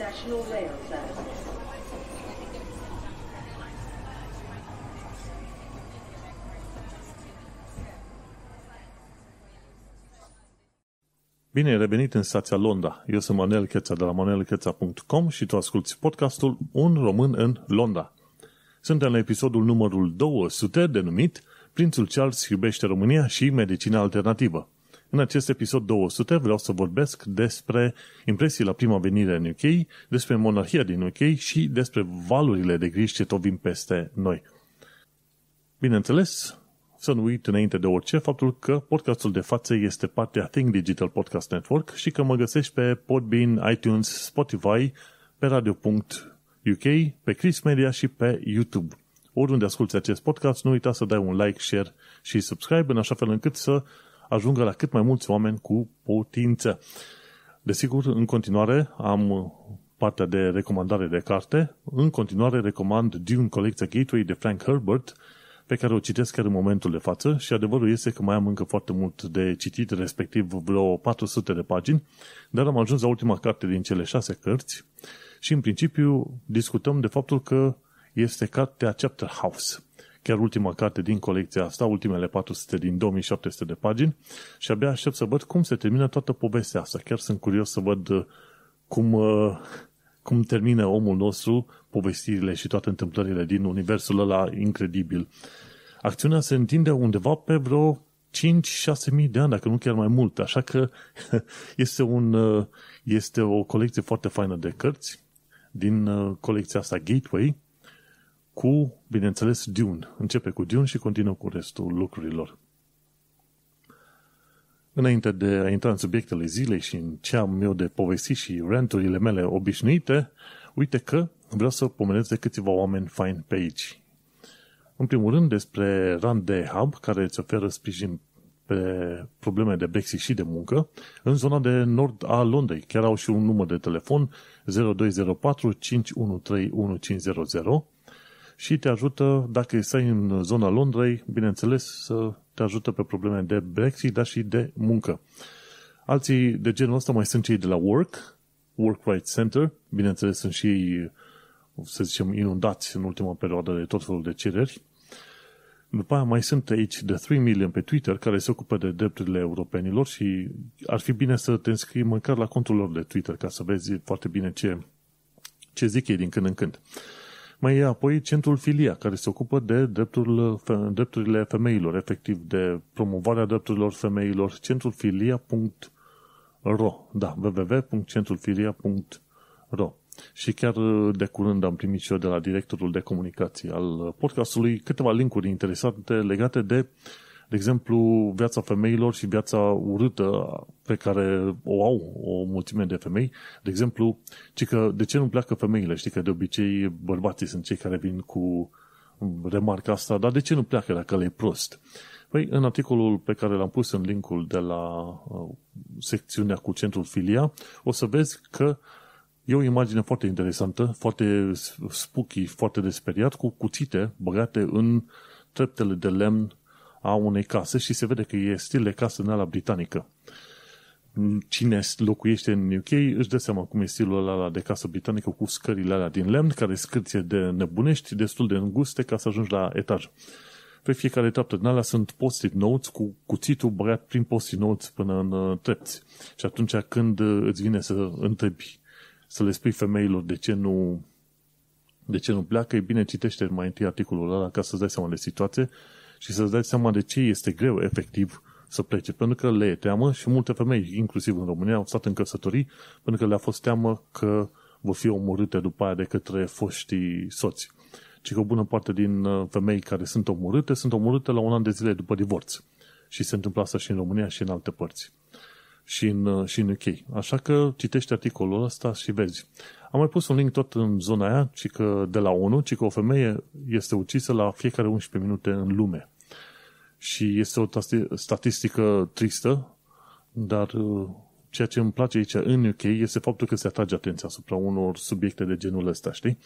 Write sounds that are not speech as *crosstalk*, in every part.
National da. Rail Bine revenit în stația Londra. Eu sunt Manuel Cheța de la manuelcheța.com și tu asculti podcastul Un român în Londra. Suntem la episodul numărul 200 denumit Prințul Charles iubește România și medicina alternativă. În acest episod 200 vreau să vorbesc despre impresii la prima venire în UK, despre monarhia din UK și despre valurile de griji ce tot vin peste noi. Bineînțeles, să nu uit înainte de orice faptul că podcastul de față este partea Think Digital Podcast Network și că mă găsești pe Podbean, iTunes, Spotify, pe radio.uk, pe Chris Media și pe YouTube. Oriunde asculti acest podcast, nu uita să dai un like, share și subscribe, în așa fel încât să ajungă la cât mai mulți oameni cu putință. Desigur, în continuare am partea de recomandare de carte. În continuare recomand Dune Colecția Gateway de Frank Herbert, pe care o citesc chiar în momentul de față și adevărul este că mai am încă foarte mult de citit, respectiv vreo 400 de pagini, dar am ajuns la ultima carte din cele șase cărți și în principiu discutăm de faptul că este cartea Chapter House chiar ultima carte din colecția asta, ultimele 400 din 2700 de pagini și abia aștept să văd cum se termină toată povestea asta. Chiar sunt curios să văd uh, cum, uh, cum termină omul nostru povestirile și toate întâmplările din universul ăla incredibil. Acțiunea se întinde undeva pe vreo 5-6 mii de ani, dacă nu chiar mai mult. Așa că *laughs* este, un, uh, este o colecție foarte faină de cărți din colecția asta Gateway, cu, bineînțeles, Dune. Începe cu Dune și continuă cu restul lucrurilor. Înainte de a intra în subiectele zilei și în ce am eu de povesti și ranturile mele obișnuite, uite că vreau să pomenesc de câțiva oameni fine pe aici. În primul rând despre Rand de Hub, care îți oferă sprijin pe probleme de Brexit și de muncă în zona de nord a Londrei. Chiar au și un număr de telefon 0204 513 1500 și te ajută, dacă stai în zona Londrei, bineînțeles, să te ajută pe probleme de Brexit, dar și de muncă. Alții de genul ăsta mai sunt cei de la Work, Work Right Center, bineînțeles sunt și ei, să zicem, inundați în ultima perioadă de tot felul de cereri. După aia mai sunt aici de 3 million pe Twitter care se ocupă de drepturile europenilor și ar fi bine să te înscrii măcar la contul lor de Twitter ca să vezi foarte bine ce, ce zic ei din când în când. Mai e apoi centrul Filia, care se ocupă de dreptul, drepturile femeilor, efectiv de promovarea drepturilor femeilor, centrul filia.ro, da, www.centrulfilia.ro. Și chiar uh, de curând am primit și eu de la directorul de comunicații al uh, podcastului câteva linkuri interesante legate de uh, de exemplu, viața femeilor și viața urâtă pe care o au o mulțime de femei. De exemplu, că de ce nu pleacă femeile? Știi că de obicei bărbații sunt cei care vin cu remarca asta, dar de ce nu pleacă dacă le e prost? Păi, în articolul pe care l-am pus în linkul de la uh, secțiunea cu centrul Filia, o să vezi că E o imagine foarte interesantă, foarte spooky, foarte desperiat, cu cuțite băgate în treptele de lemn a unei case și se vede că e stil de casă în ala britanică. Cine locuiește în UK își dă seama cum e stilul ăla de casă britanică cu scările alea din lemn, care scârție de nebunești, destul de înguste ca să ajungi la etaj. Pe fiecare etapă din alea sunt post-it notes cu cuțitul băiat prin post-it notes până în uh, trepți. Și atunci când uh, îți vine să întrebi, să le spui femeilor de ce nu de ce nu pleacă, e bine citește mai întâi articolul ăla ca să-ți dai seama de situație și să-ți dai seama de ce este greu, efectiv, să plece, pentru că le e teamă și multe femei, inclusiv în România, au stat în căsătorii pentru că le-a fost teamă că vor fi omorâte după aia de către foștii soți. Ci că o bună parte din uh, femei care sunt omorâte, sunt omorâte la un an de zile după divorț. Și se întâmplă asta și în România și în alte părți și în, uh, și în UK. Așa că citești articolul ăsta și vezi. Am mai pus un link tot în zona aia, ci că de la ONU, ci că o femeie este ucisă la fiecare 11 minute în lume. Și este o statistică tristă, dar uh, ceea ce îmi place aici în UK este faptul că se atrage atenția asupra unor subiecte de genul ăsta, știi?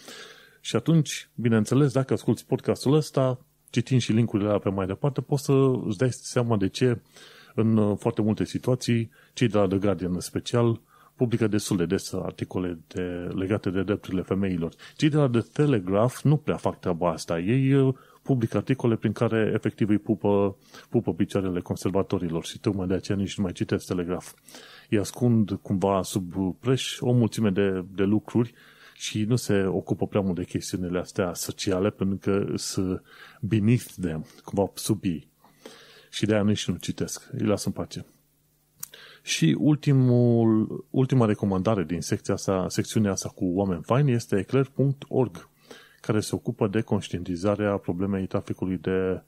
Și atunci, bineînțeles, dacă asculti podcastul ăsta, citind și linkurile alea pe mai departe, poți să îți dai seama de ce uh, în uh, foarte multe situații, cei de la The Guardian în special publică destul de des articole de, legate de drepturile femeilor. Cei de la The Telegraph nu prea fac treaba asta. Ei uh, publică articole prin care efectiv îi pupă, pupă picioarele conservatorilor și tocmai de aceea nici nu mai citesc Telegraph. Îi ascund cumva sub preș o mulțime de, de lucruri și nu se ocupă prea mult de chestiunile astea sociale pentru că sunt beneath them, cumva sub ei. Și de-aia nici nu citesc. Îi las în pace. Și ultimul, ultima recomandare din secția asta, secțiunea asta cu oameni faini este eclair.org, care se ocupă de conștientizarea problemei traficului de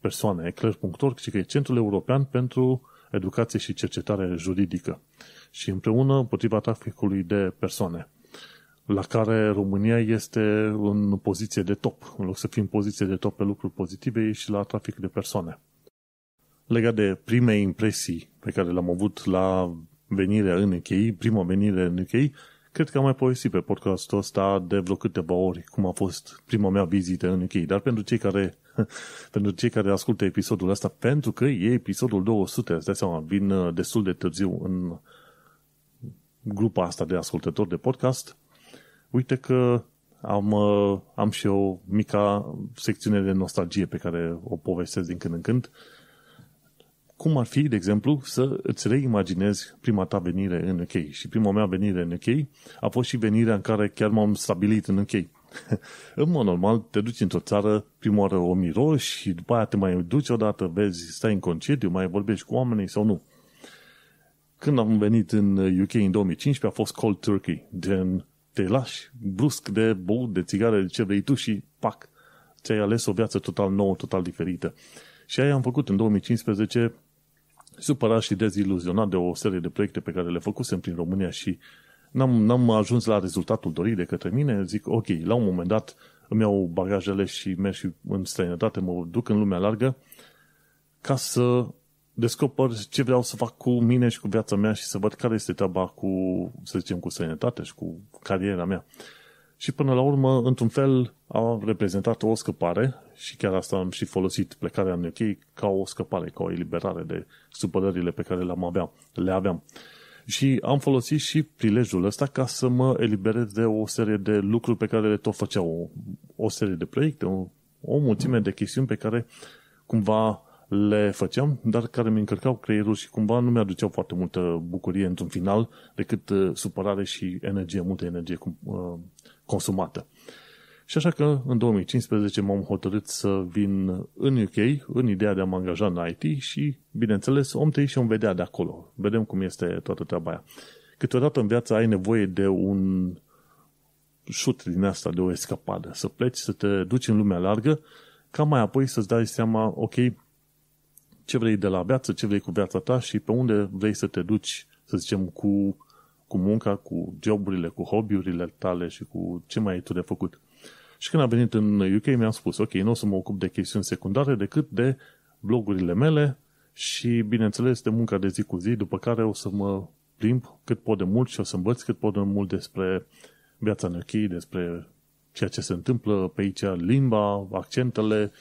persoane. Eclair.org, și că e Centrul European pentru Educație și Cercetare Juridică și împreună împotriva traficului de persoane la care România este în poziție de top. În loc să fim poziție de top pe lucruri pozitive, și la trafic de persoane legat de prime impresii pe care le-am avut la venirea în UK, prima venire în UK, cred că am mai povestit pe podcastul ăsta de vreo câteva ori cum a fost prima mea vizită în UK, dar pentru cei care *laughs* pentru cei care ascultă episodul ăsta, pentru că e episodul 200, îți dai seama, vin uh, destul de târziu în grupa asta de ascultători de podcast, uite că am, uh, am și o mica secțiune de nostalgie pe care o povestesc din când în când cum ar fi, de exemplu, să îți reimaginezi prima ta venire în UK. Și prima mea venire în UK a fost și venirea în care chiar m-am stabilit în UK. *laughs* în mod normal, te duci într-o țară, prima oară o miroși și după aia te mai duci odată, vezi, stai în concediu, mai vorbești cu oamenii sau nu. Când am venit în UK în 2015, a fost cold turkey, gen te lași brusc de băut, de țigare, de ce vrei tu și pac, ți-ai ales o viață total nouă, total diferită. Și aia am făcut în 2015, supărat și deziluzionat de o serie de proiecte pe care le făcusem prin România și n-am, n-am ajuns la rezultatul dorit de către mine, zic, ok, la un moment dat îmi iau bagajele și merg și în străinătate, mă duc în lumea largă ca să descoper ce vreau să fac cu mine și cu viața mea și să văd care este treaba cu, să zicem, cu sănătatea și cu cariera mea. Și până la urmă, într-un fel, a reprezentat o scăpare și chiar asta am și folosit plecarea în UK ca o scăpare, ca o eliberare de supărările pe care le-am avea, le aveam. Și am folosit și prilejul ăsta ca să mă eliberez de o serie de lucruri pe care le tot făceau. O, o serie de proiecte, o, o mulțime de chestiuni pe care cumva le făceam, dar care mi încărcau creierul și cumva nu mi-aduceau foarte multă bucurie într-un final, decât uh, supărare și energie, multă energie uh, consumată. Și așa că în 2015 m-am hotărât să vin în UK în ideea de a mă angaja în IT și, bineînțeles, om trăi și om vedea de acolo. Vedem cum este toată treaba aia. Câteodată în viață ai nevoie de un șut din asta, de o escapadă, să pleci, să te duci în lumea largă, ca mai apoi să-ți dai seama, ok, ce vrei de la viață, ce vrei cu viața ta și pe unde vrei să te duci, să zicem, cu, cu munca, cu joburile, cu hobby-urile tale și cu ce mai ai tu de făcut. Și când am venit în UK, mi-am spus, ok, nu o să mă ocup de chestiuni secundare decât de blogurile mele și, bineînțeles, de munca de zi cu zi, după care o să mă plimb cât pot de mult și o să învăț cât pot de mult despre viața în UK, despre ceea ce se întâmplă pe aici, limba, accentele,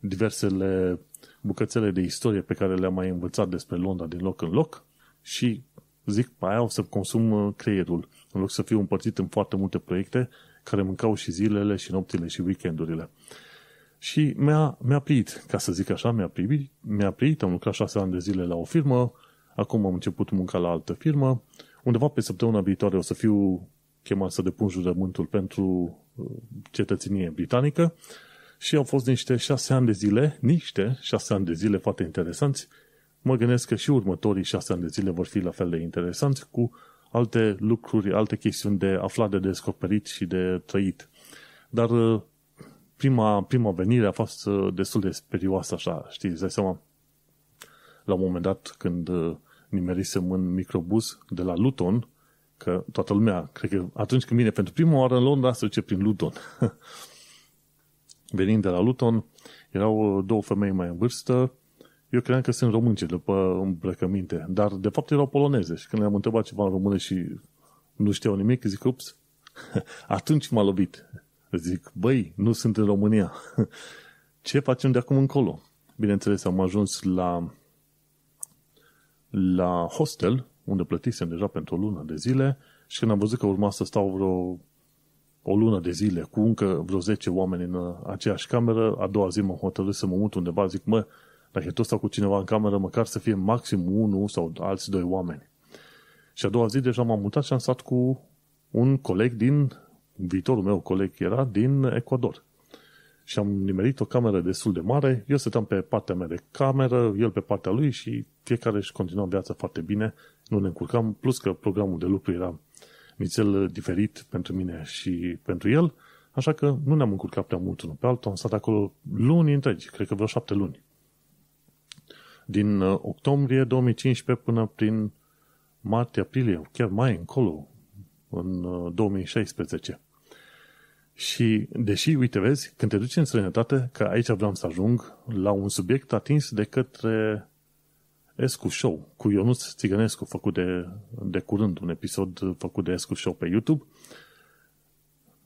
diversele bucățele de istorie pe care le-am mai învățat despre Londra din loc în loc și zic, pe aia o să consum uh, creierul. În loc să fiu împărțit în foarte multe proiecte, care mâncau și zilele și nopțile și weekendurile. Și mi-a, mi-a ca să zic așa, mi-a priit, mi-a prit, am lucrat șase ani de zile la o firmă, acum am început munca la altă firmă, undeva pe săptămâna viitoare o să fiu chemat să depun jurământul pentru uh, cetățenie britanică și au fost niște șase ani de zile, niște șase ani de zile foarte interesanți. Mă gândesc că și următorii șase ani de zile vor fi la fel de interesanți cu alte lucruri, alte chestiuni de aflat, de descoperit și de trăit. Dar uh, prima, prima venire a fost uh, destul de sperioasă așa, știi, îți dai seama? La un moment dat, când uh, nimerisem în microbus de la Luton, că toată lumea, cred că atunci când vine pentru prima oară în Londra, se duce prin Luton. *laughs* Venind de la Luton, erau două femei mai în vârstă, eu cream că sunt românce după îmbrăcăminte, dar de fapt erau poloneze și când le-am întrebat ceva în română și nu știau nimic, zic, ups, *laughs* atunci m-a lovit. Zic, băi, nu sunt în România. *laughs* Ce facem de acum încolo? Bineînțeles, am ajuns la, la hostel, unde plătisem deja pentru o lună de zile și când am văzut că urma să stau vreo o lună de zile cu încă vreo 10 oameni în aceeași cameră, a doua zi m-am hotărât să mă mut undeva, zic, mă, dacă tu stau cu cineva în cameră, măcar să fie maxim unul sau alți doi oameni. Și a doua zi deja m-am mutat și am stat cu un coleg din, viitorul meu coleg era din Ecuador. Și am nimerit o cameră destul de mare, eu stăteam pe partea mea de cameră, el pe partea lui și fiecare își continua viața foarte bine, nu ne încurcam, plus că programul de lucru era nițel diferit pentru mine și pentru el, așa că nu ne-am încurcat prea mult unul pe altul, am stat acolo luni întregi, cred că vreo șapte luni din uh, octombrie 2015 până prin martie, aprilie, chiar mai încolo, în 2016. Uh, Și, deși, uite, vezi, când te duci în străinătate, că aici vreau să ajung la un subiect atins de către Escu Show, cu Ionuț Țigănescu, făcut de, de curând, un episod făcut de Escu Show pe YouTube,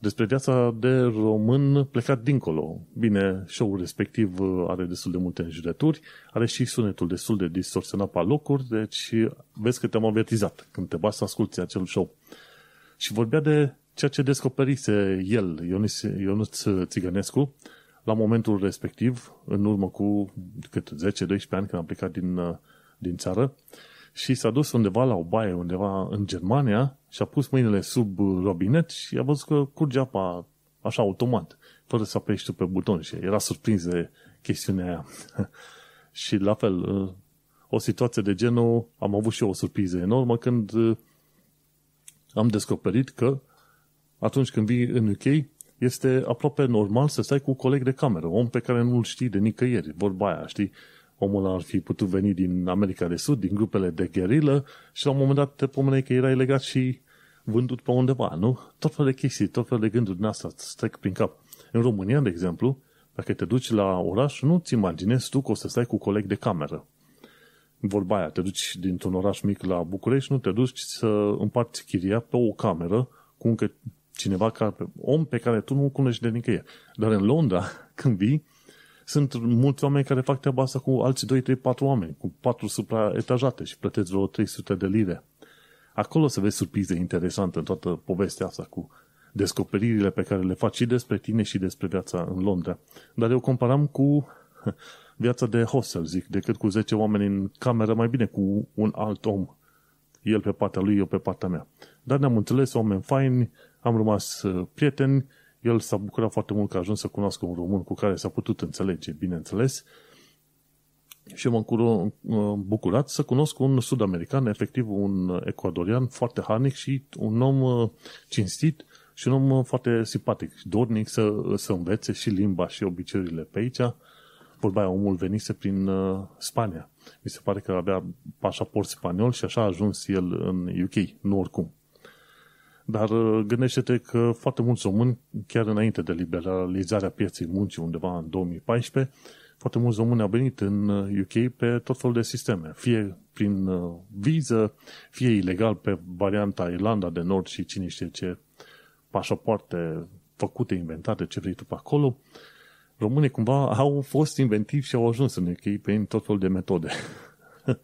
despre viața de român plecat dincolo. Bine, show-ul respectiv uh, are destul de multe înjurături, are și sunetul destul de distorsionat pe locuri, deci vezi că te-am avertizat când te bați să asculti acel show. Și vorbea de ceea ce descoperise el, Ionis, Ionuț Țigănescu, la momentul respectiv, în urmă cu cât 10-12 ani când am plecat din, uh, din țară, și s-a dus undeva la o baie, undeva în Germania și a pus mâinile sub uh, robinet și a văzut că curge apa așa automat, fără să apeși tu pe buton și era surprins de chestiunea aia. *laughs* și la fel, uh, o situație de genul, am avut și eu o surpriză enormă când uh, am descoperit că atunci când vii în UK, este aproape normal să stai cu un coleg de cameră, om pe care nu-l știi de nicăieri, vorba aia, știi? omul ar fi putut veni din America de Sud, din grupele de gerilă și la un moment dat te pomeneai că erai legat și vândut pe undeva, nu? Tot fel de chestii, tot fel de gânduri din asta îți trec prin cap. În România, de exemplu, dacă te duci la oraș, nu-ți imaginezi tu că o să stai cu coleg de cameră. Vorba aia, te duci dintr-un oraș mic la București, nu te duci să împarți chiria pe o cameră cu încă cineva, care, om pe care tu nu cunoști de nicăieri. Dar în Londra, *laughs* când vii, sunt mulți oameni care fac treaba asta cu alți 2, 3, 4 oameni, cu 4 supraetajate și plătesc vreo 300 de lire. Acolo să vezi surprize interesante în toată povestea asta cu descoperirile pe care le faci și despre tine și despre viața în Londra. Dar eu comparam cu *laughs* viața de hostel, zic, decât cu 10 oameni în cameră, mai bine cu un alt om. El pe partea lui, eu pe partea mea. Dar ne-am înțeles, oameni faini, am rămas uh, prieteni, el s-a bucurat foarte mult că a ajuns să cunoască un român cu care s-a putut înțelege, bineînțeles, și m-am bucurat să cunosc un sud-american, efectiv un ecuadorian foarte harnic și un om uh, cinstit și un om uh, foarte simpatic, dornic să, uh, să învețe și limba și obiceiurile pe aici. Vorba omul venise prin Spania. Mi se pare că avea pașaport spaniol și așa a ajuns el în UK, nu oricum. Dar uh, gândește-te că foarte mulți români, chiar înainte de liberalizarea pieței muncii undeva în 2014, foarte mulți români au venit în UK uh, pe tot felul de sisteme, fie prin uh, viză, fie ilegal pe varianta Irlanda de Nord și cine știe ce pașapoarte făcute, inventate, ce vrei tu pe acolo. Românii cumva au fost inventivi și au ajuns în UK prin tot felul de metode. *laughs*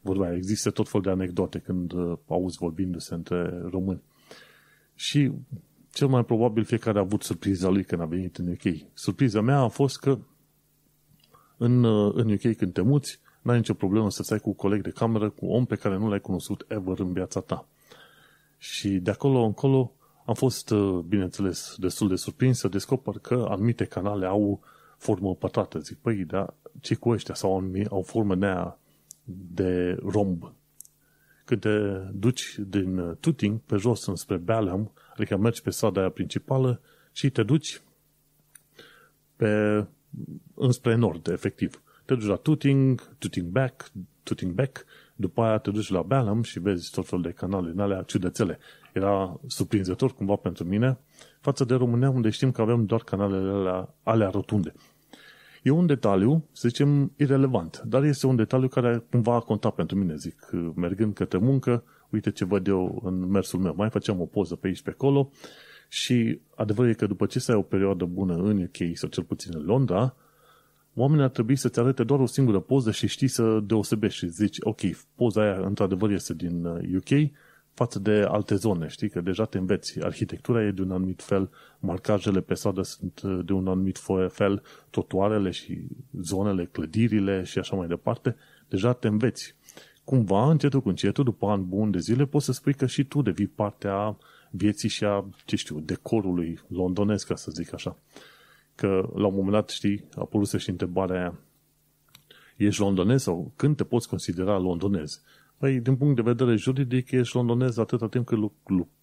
Vorba există tot felul de anecdote când auzi vorbindu-se între români. Și cel mai probabil fiecare a avut surpriza lui când a venit în UK. Surpriza mea a fost că în, în UK când te muți, n-ai nicio problemă să stai cu coleg de cameră, cu om pe care nu l-ai cunoscut ever în viața ta. Și de acolo încolo am fost, uh, bineînțeles, destul de surprins să descoper că anumite canale au formă pătrată. Zic, păi, da, ce cu ăștia? Sau au, au formă nea de romb când te duci din Tuting pe jos înspre Balham, adică mergi pe strada aia principală și te duci pe, înspre nord, efectiv. Te duci la Tuting, Tuting Back, Tuting Back, după aia te duci la Balham și vezi tot felul de canale în alea ciudățele. Era surprinzător cumva pentru mine față de România, unde știm că avem doar canalele alea, alea rotunde. E un detaliu, să zicem, irelevant, dar este un detaliu care cumva a contat pentru mine, zic, mergând către muncă, uite ce văd eu în mersul meu. Mai făceam o poză pe aici, pe acolo și adevărul e că după ce să ai o perioadă bună în UK sau cel puțin în Londra, oamenii ar trebui să-ți arate doar o singură poză și știi să deosebești și zici, ok, poza aia într-adevăr este din UK, uh, față de alte zone, știi, că deja te înveți. Arhitectura e de un anumit fel, marcajele pe stradă sunt uh, de un anumit fel, trotuarele și zonele, clădirile și așa mai departe, deja te înveți. Cumva, încetul cu încetul, după an bun de zile, poți să spui că și tu devii partea vieții și a, ce știu, decorului londonez, ca să zic așa. Că la un moment dat, știi, a să și întrebarea aia, ești londonez sau când te poți considera londonez? Păi, din punct de vedere juridic, ești londonez atâta timp cât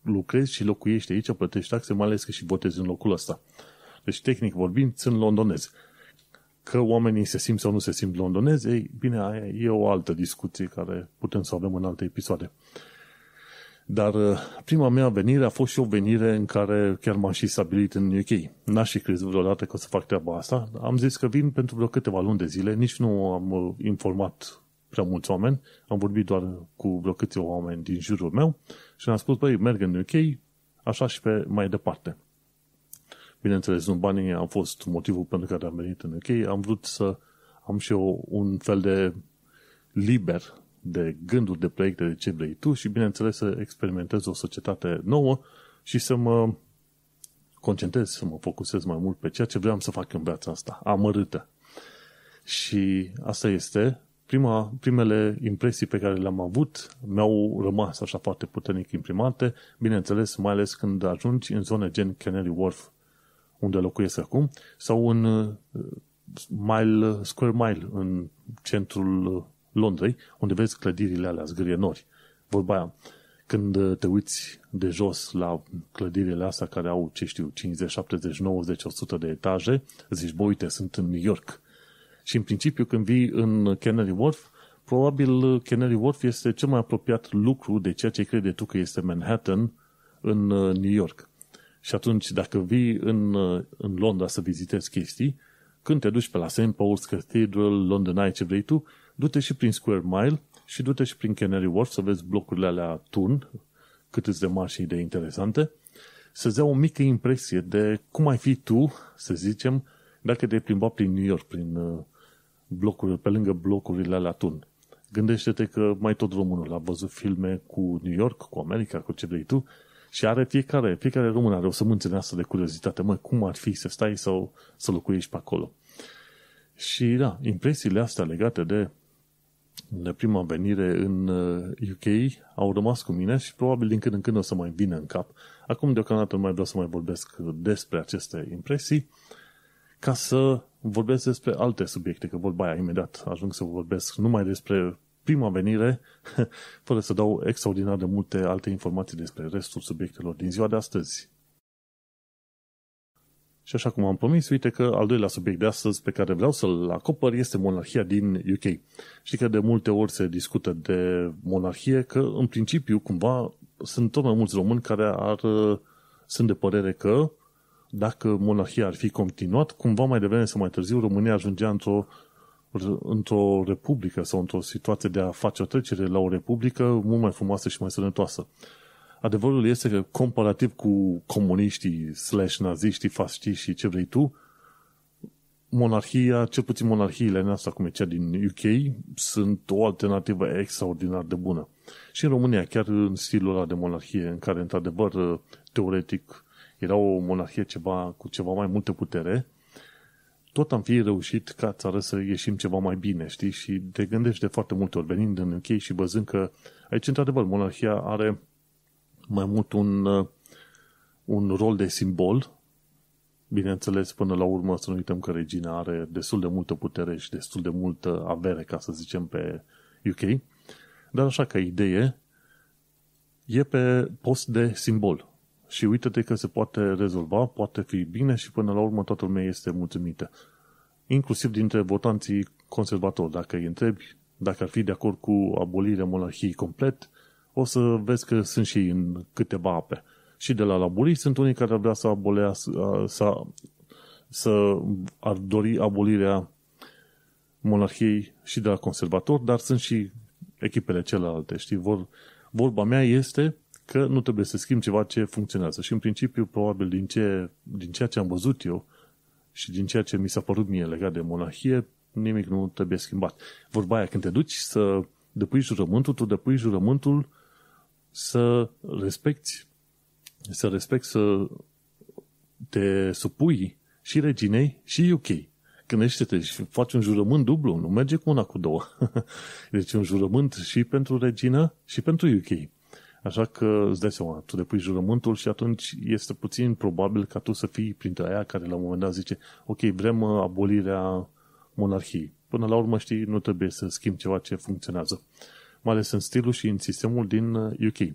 lucrezi și locuiești aici, plătești taxe, mai ales că și votezi în locul ăsta. Deci, tehnic vorbind, sunt londonezi. Că oamenii se simt sau nu se simt londonezi, ei, bine, aia e o altă discuție care putem să avem în alte episoade. Dar uh, prima mea venire a fost și o venire în care chiar m-am și stabilit în UK. N-aș fi crezut vreodată că o să fac treaba asta. Am zis că vin pentru vreo câteva luni de zile, nici nu am uh, informat prea mulți oameni, am vorbit doar cu vreo câțiva oameni din jurul meu și am spus, băi, merg în UK, așa și pe mai departe. Bineînțeles, în banii am fost motivul pentru care am venit în UK, am vrut să am și eu un fel de liber de gânduri, de proiecte, de ce vrei tu și, bineînțeles, să experimentez o societate nouă și să mă concentrez, să mă focusez mai mult pe ceea ce vreau să fac în viața asta, amărâtă. Și asta este prima, primele impresii pe care le-am avut mi-au rămas așa foarte puternic imprimate, bineînțeles, mai ales când ajungi în zone gen Canary Wharf, unde locuiesc acum, sau în uh, mile, square mile, în centrul Londrei, unde vezi clădirile alea, zgârienori. Vorba aia, când te uiți de jos la clădirile astea care au, ce știu, 50, 70, 90, 100 de etaje, zici, bă, uite, sunt în New York – și în principiu când vii în Canary Wharf, probabil Canary Wharf este cel mai apropiat lucru de ceea ce crede tu că este Manhattan în uh, New York. Și atunci, dacă vii în, uh, în Londra să vizitezi chestii, când te duci pe la St. Paul's Cathedral, London Eye, ce vrei tu, du-te și prin Square Mile și du-te și prin Canary Wharf să vezi blocurile alea turn, cât de mari și de interesante, să-ți dea o mică impresie de cum ai fi tu, să zicem, dacă te plimba prin New York, prin uh, Blocurile pe lângă blocurile alea tun. Gândește-te că mai tot românul a văzut filme cu New York, cu America, cu ce vrei tu și are fiecare, fiecare român are o sămânță asta de curiozitate, mă, cum ar fi să stai sau să locuiești pe acolo. Și da, impresiile astea legate de, de prima venire în UK uh, au rămas cu mine și probabil din când în când o să mai vină în cap. Acum deocamdată nu mai vreau să mai vorbesc despre aceste impresii, ca să vorbesc despre alte subiecte, că vorba aia imediat ajung să vorbesc numai despre prima venire, *laughs* fără să dau extraordinar de multe alte informații despre restul subiectelor din ziua de astăzi. Și așa cum am promis, uite că al doilea subiect de astăzi pe care vreau să-l acopăr este monarhia din UK. Știi că de multe ori se discută de monarhie, că în principiu cumva sunt tot mai mulți români care ar, sunt de părere că dacă monarhia ar fi continuat, cumva mai devreme sau mai târziu România ajungea într-o, într-o republică sau într-o situație de a face o trecere la o republică mult mai frumoasă și mai sănătoasă. Adevărul este că comparativ cu comuniștii, slash naziștii, fasciștii și ce vrei tu, monarhia, cel puțin monarhiile noastre, cum e cea din UK, sunt o alternativă extraordinar de bună. Și în România, chiar în stilul ăla de monarhie, în care, într-adevăr, teoretic, era o monarhie ceva, cu ceva mai multă putere, tot am fi reușit ca țară să ieșim ceva mai bine, știi? Și te gândești de foarte multe ori venind în UK și văzând că aici, într-adevăr, monarhia are mai mult un, uh, un rol de simbol, bineînțeles, până la urmă să nu uităm că regina are destul de multă putere și destul de multă avere, ca să zicem, pe UK, dar așa ca idee, e pe post de simbol și uite-te că se poate rezolva, poate fi bine și până la urmă toată lumea este mulțumită. Inclusiv dintre votanții conservatori, dacă îi întrebi dacă ar fi de acord cu abolirea monarhiei complet, o să vezi că sunt și în câteva ape. Și de la laburii sunt unii care ar vrea să abolea, să, să ar dori abolirea monarhiei și de la conservatori, dar sunt și echipele celelalte, știi? Vor, vorba mea este că nu trebuie să schimb ceva ce funcționează. Și în principiu, probabil, din, ce, din ceea ce am văzut eu și din ceea ce mi s-a părut mie legat de monahie, nimic nu trebuie schimbat. Vorba aia, când te duci să depui jurământul, tu depui jurământul să respecti, să respecti, să te supui și reginei și UK. Gândește-te și faci un jurământ dublu, nu merge cu una cu două. *laughs* deci un jurământ și pentru regină și pentru UK. Așa că îți dai seama, tu depui jurământul și atunci este puțin probabil ca tu să fii printre aia care la un moment dat zice ok, vrem uh, abolirea monarhiei. Până la urmă, știi, nu trebuie să schimbi ceva ce funcționează. Mai ales în stilul și în sistemul din UK. Uh,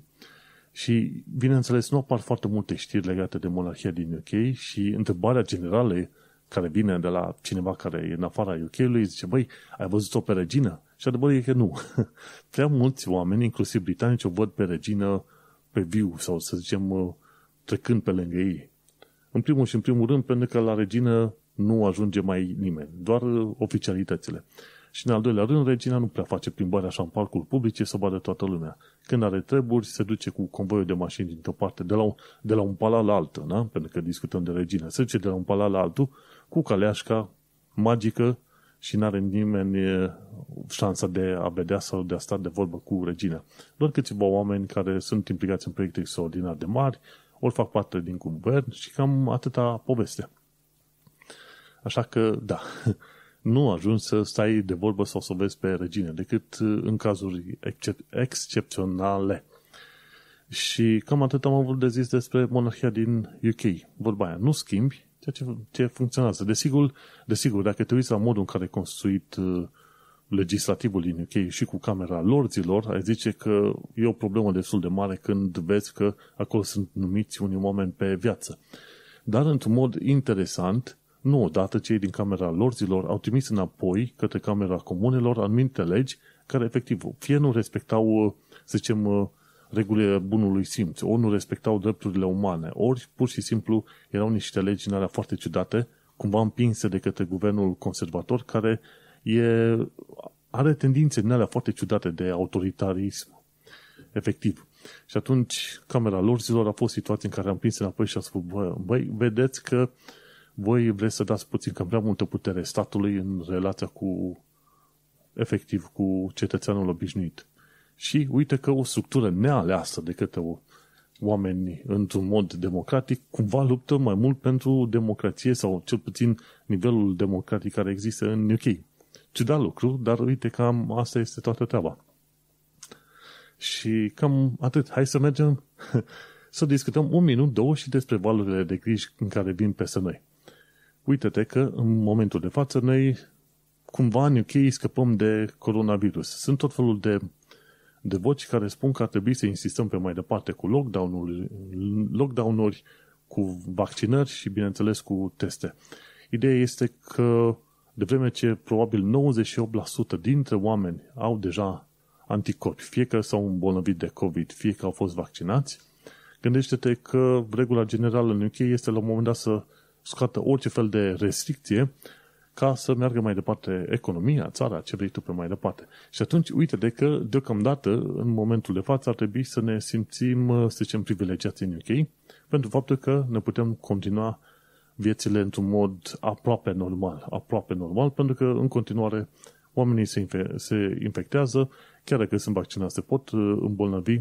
și, bineînțeles, nu apar foarte multe știri legate de monarhia din UK și întrebarea generală care vine de la cineva care e în afara UK-ului zice, băi, ai văzut-o pe regină? Și adevărul e că nu. *laughs* Prea mulți oameni, inclusiv britanici, o văd pe regină pe viu sau, să zicem, uh, trecând pe lângă ei. În primul și în primul rând, pentru că la regină nu ajunge mai nimeni, doar uh, oficialitățile. Și în al doilea rând, regina nu prea face plimbarea așa în parcuri publice să vadă toată lumea. Când are treburi, se duce cu convoiul de mașini dintr-o parte, de la un, de la un palat la altul, na? pentru că discutăm de regină. Se duce de la un palat la altul cu caleașca magică și n-are nimeni șansa de a vedea sau de a sta de vorbă cu regina. Doar câțiva oameni care sunt implicați în proiecte extraordinar de mari, ori fac parte din guvern și cam atâta poveste. Așa că, da, *laughs* nu ajungi să stai de vorbă sau să vezi pe regine, decât în cazuri excep- excepționale. Și cam atât am avut de zis despre monarhia din UK. Vorba aia, nu schimbi, ceea ce, ce funcționează. Desigur, desigur, dacă te uiți la modul în care e construit uh, legislativul din UK și cu Camera lorților, ai zice că e o problemă destul de mare când vezi că acolo sunt numiți unii oameni pe viață. Dar, într-un mod interesant, nu odată cei din Camera lorților au trimis înapoi către Camera Comunelor anumite legi care, efectiv, fie nu respectau, uh, să zicem, uh, regulile bunului simț, ori nu respectau drepturile umane, ori pur și simplu erau niște legi în alea foarte ciudate, cumva împinse de către guvernul conservator, care e, are tendințe din alea foarte ciudate de autoritarism, efectiv. Și atunci Camera lor zilor a fost situație în care am prins înapoi și a spus, bă, băi, vedeți că voi vreți să dați puțin cam prea multă putere statului în relația cu, efectiv, cu cetățeanul obișnuit. Și uite că o structură nealeasă de către oameni într-un mod democratic cumva luptă mai mult pentru democrație sau cel puțin nivelul democratic care există în UK. Ciudat lucru, dar uite cam asta este toată treaba. Și cam atât. Hai să mergem *laughs* să discutăm un minut, două și despre valurile de griji în care vin peste noi. Uite te că în momentul de față noi cumva în UK scăpăm de coronavirus. Sunt tot felul de de voci care spun că ar trebui să insistăm pe mai departe cu lockdown-uri, lockdown-uri cu vaccinări și, bineînțeles, cu teste. Ideea este că, de vreme ce probabil 98% dintre oameni au deja anticorpi, fie că s-au îmbolnăvit de COVID, fie că au fost vaccinați, gândește-te că regula generală în UK este la un moment dat să scoată orice fel de restricție ca să meargă mai departe economia, țara, ce vrei tu pe mai departe. Și atunci, uite de că, deocamdată, în momentul de față, ar trebui să ne simțim, uh, să zicem, privilegiați în UK, pentru faptul că ne putem continua viețile într-un mod aproape normal, aproape normal, pentru că, în continuare, oamenii se, infe- se infectează, chiar dacă sunt vaccinați, se pot uh, îmbolnăvi,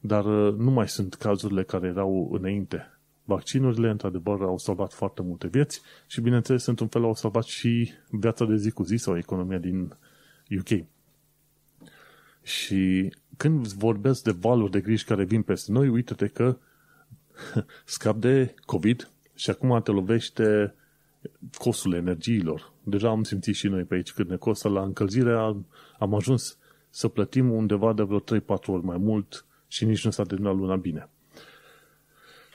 dar uh, nu mai sunt cazurile care erau înainte. Vaccinurile, într-adevăr, au salvat foarte multe vieți și, bineînțeles, într-un fel au salvat și viața de zi cu zi sau economia din UK. Și când vorbesc de valuri de griji care vin peste noi, uite-te că *laughs* scap de COVID și acum te lovește costul energiilor. Deja am simțit și noi pe aici cât ne costă la încălzire. Am, am ajuns să plătim undeva de vreo 3-4 ori mai mult și nici nu s-a terminat luna bine.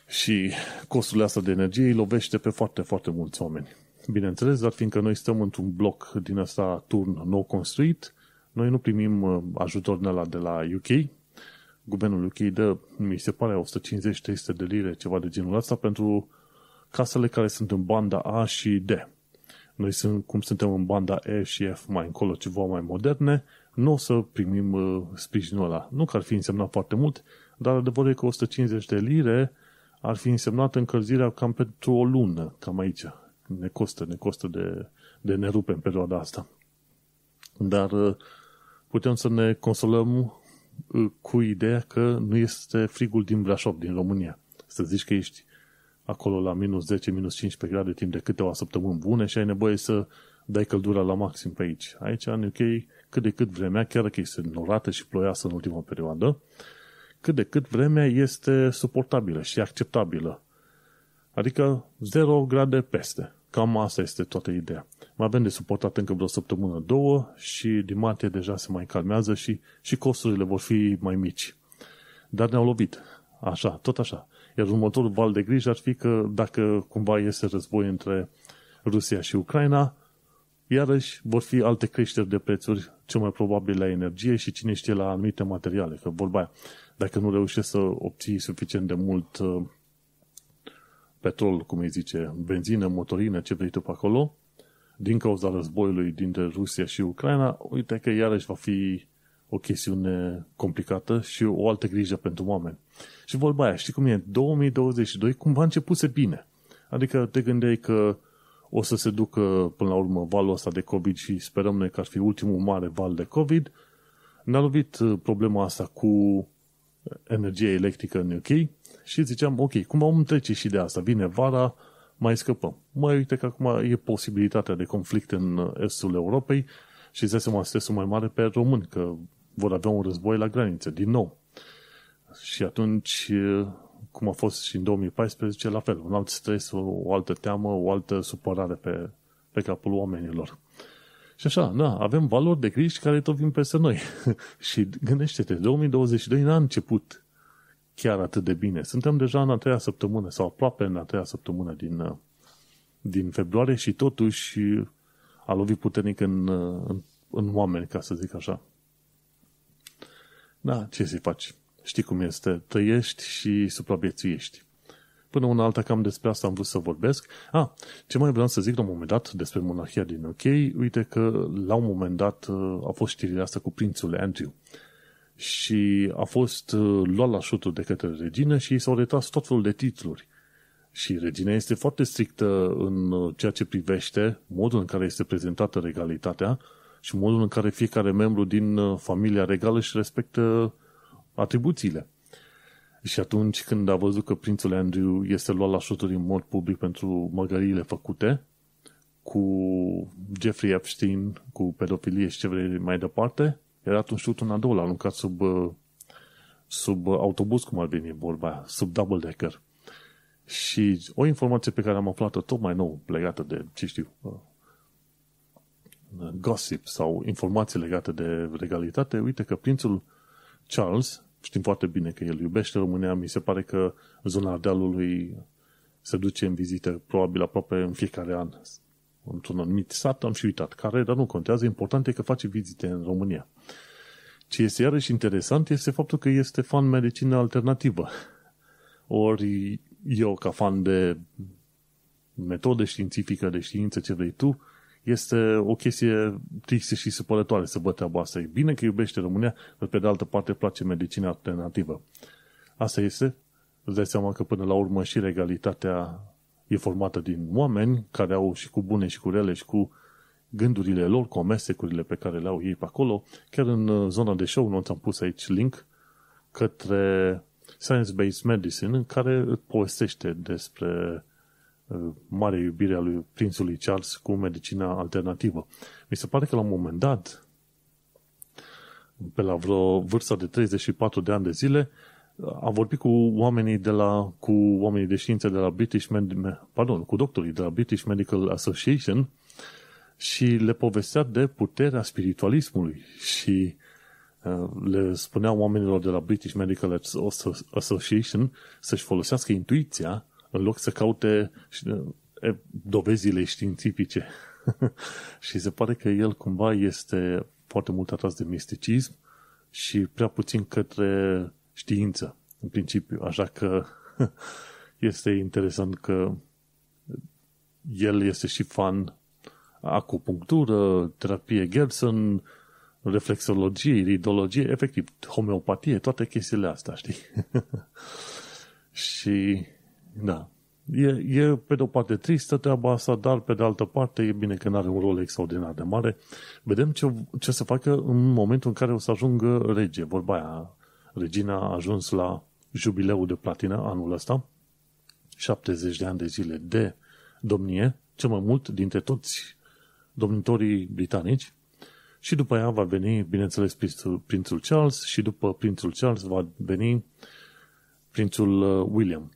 Și costul ăsta de energie îi lovește pe foarte, foarte mulți oameni. Bineînțeles, dar fiindcă noi stăm într-un bloc din ăsta turn nou construit, noi nu primim uh, ajutor de la, de la UK. Guvernul UK dă, mi se pare, 150-300 de lire, ceva de genul ăsta, pentru casele care sunt în banda A și D. Noi sunt, cum suntem în banda E și F mai încolo, ceva mai moderne, nu o să primim uh, sprijinul ăla. Nu că ar fi însemnat foarte mult, dar adevărul e că 150 de lire ar fi însemnat încălzirea cam pentru o lună, cam aici. Ne costă, ne costă de, de ne rupe în perioada asta. Dar uh, putem să ne consolăm uh, cu ideea că nu este frigul din Brașov, din România. Să zici că ești acolo la minus 10, minus 15 grade timp de câteva săptămâni bune și ai nevoie să dai căldura la maxim pe aici. Aici, în UK, cât de cât vremea, chiar că este norată și ploioasă în ultima perioadă, cât de cât vremea este suportabilă și acceptabilă. Adică 0 grade peste. Cam asta este toată ideea. Mai avem de suportat încă vreo săptămână, două și din martie deja se mai calmează și, și costurile vor fi mai mici. Dar ne-au lovit. Așa, tot așa. Iar următorul val de grijă ar fi că dacă cumva este război între Rusia și Ucraina, iarăși vor fi alte creșteri de prețuri, cel mai probabil la energie și cine știe la anumite materiale, că vorba aia dacă nu reușești să obții suficient de mult uh, petrol, cum îi zice, benzină, motorină, ce vrei tu pe acolo, din cauza războiului dintre Rusia și Ucraina, uite că iarăși va fi o chestiune complicată și o altă grijă pentru oameni. Și vorba aia, știi cum e? 2022 cumva începuse bine. Adică te gândeai că o să se ducă până la urmă valul ăsta de COVID și sperăm noi că ar fi ultimul mare val de COVID. Ne-a lovit uh, problema asta cu energie electrică în UK și ziceam, ok, cum om trece și de asta? Vine vara, mai scăpăm. Mai uite că acum e posibilitatea de conflict în uh, estul Europei și îți dai seama stresul mai mare pe români, că vor avea un război la graniță, din nou. Și atunci, uh, cum a fost și în 2014, la fel, un alt stres, o altă teamă, o altă supărare pe, pe capul oamenilor. Și așa, da, avem valori de griji care tot vin peste noi. *laughs* și gândește-te, 2022 n-a început chiar atât de bine. Suntem deja în a treia săptămână sau aproape în a treia săptămână din, uh, din februarie și totuși uh, a lovit puternic în, uh, în, în oameni, ca să zic așa. Da, ce să faci? Știi cum este, trăiești și supraviețuiești. Până una alta cam despre asta am vrut să vorbesc. Ah, ce mai vreau să zic la un moment dat despre monarhia din OK, uite că la un moment dat uh, a fost știrile asta cu prințul Andrew și a fost uh, luat la șutul de către regină și i s-au retras tot felul de titluri. Și regina este foarte strictă în uh, ceea ce privește modul în care este prezentată regalitatea și modul în care fiecare membru din familia regală își respectă atribuțiile. Și atunci când a văzut că prințul Andrew este luat la șuturi în mod public pentru măgăriile făcute, cu Jeffrey Epstein, cu pedofilie și ce vrei mai departe, era atunci șut un adou, l aruncat sub, uh, sub autobuz, cum ar veni vorba, sub double decker. Și o informație pe care am aflat-o tot mai nou, legată de, ce știu, uh, gossip sau informații legate de legalitate, uite că prințul Charles știm foarte bine că el iubește România, mi se pare că zona dealului se duce în vizite probabil aproape în fiecare an într-un anumit sat, am și uitat care, dar nu contează, important e că face vizite în România. Ce este iarăși interesant este faptul că este fan medicină alternativă. Ori eu, ca fan de metode științifică, de știință, ce vrei tu, este o chestie tristă și supărătoare să bătea treaba asta. E bine că iubește România, dar pe de altă parte place medicina alternativă. Asta este. Îți dai seama că până la urmă și regalitatea e formată din oameni care au și cu bune și cu rele și cu gândurile lor, cu amestecurile pe care le au ei pe acolo. Chiar în uh, zona de show, nu ți-am pus aici link către Science Based Medicine, în care povestește despre Uh, mare iubire a lui prințului Charles cu medicina alternativă. Mi se pare că la un moment dat, pe la vreo vârsta de 34 de ani de zile, uh, a vorbit cu oamenii de la, cu oamenii de știință de la British Med, pardon, cu doctorii de la British Medical Association și le povestea de puterea spiritualismului și uh, le spunea oamenilor de la British Medical Association să-și folosească intuiția în loc să caute dovezile științifice. *laughs* și se pare că el cumva este foarte mult atras de misticism și prea puțin către știință, în principiu. Așa că *laughs* este interesant că el este și fan acupunctură, terapie Gerson, reflexologie, iridologie, efectiv, homeopatie, toate chestiile astea, știi? *laughs* și da. E, e, pe de o parte tristă treaba asta, dar pe de altă parte e bine că nu are un rol extraordinar de mare. Vedem ce, ce se facă în momentul în care o să ajungă rege. Vorba aia, regina a ajuns la jubileul de platină anul ăsta, 70 de ani de zile de domnie, cel mai mult dintre toți domnitorii britanici, și după ea va veni, bineînțeles, prințul, prințul Charles și după prințul Charles va veni prințul uh, William.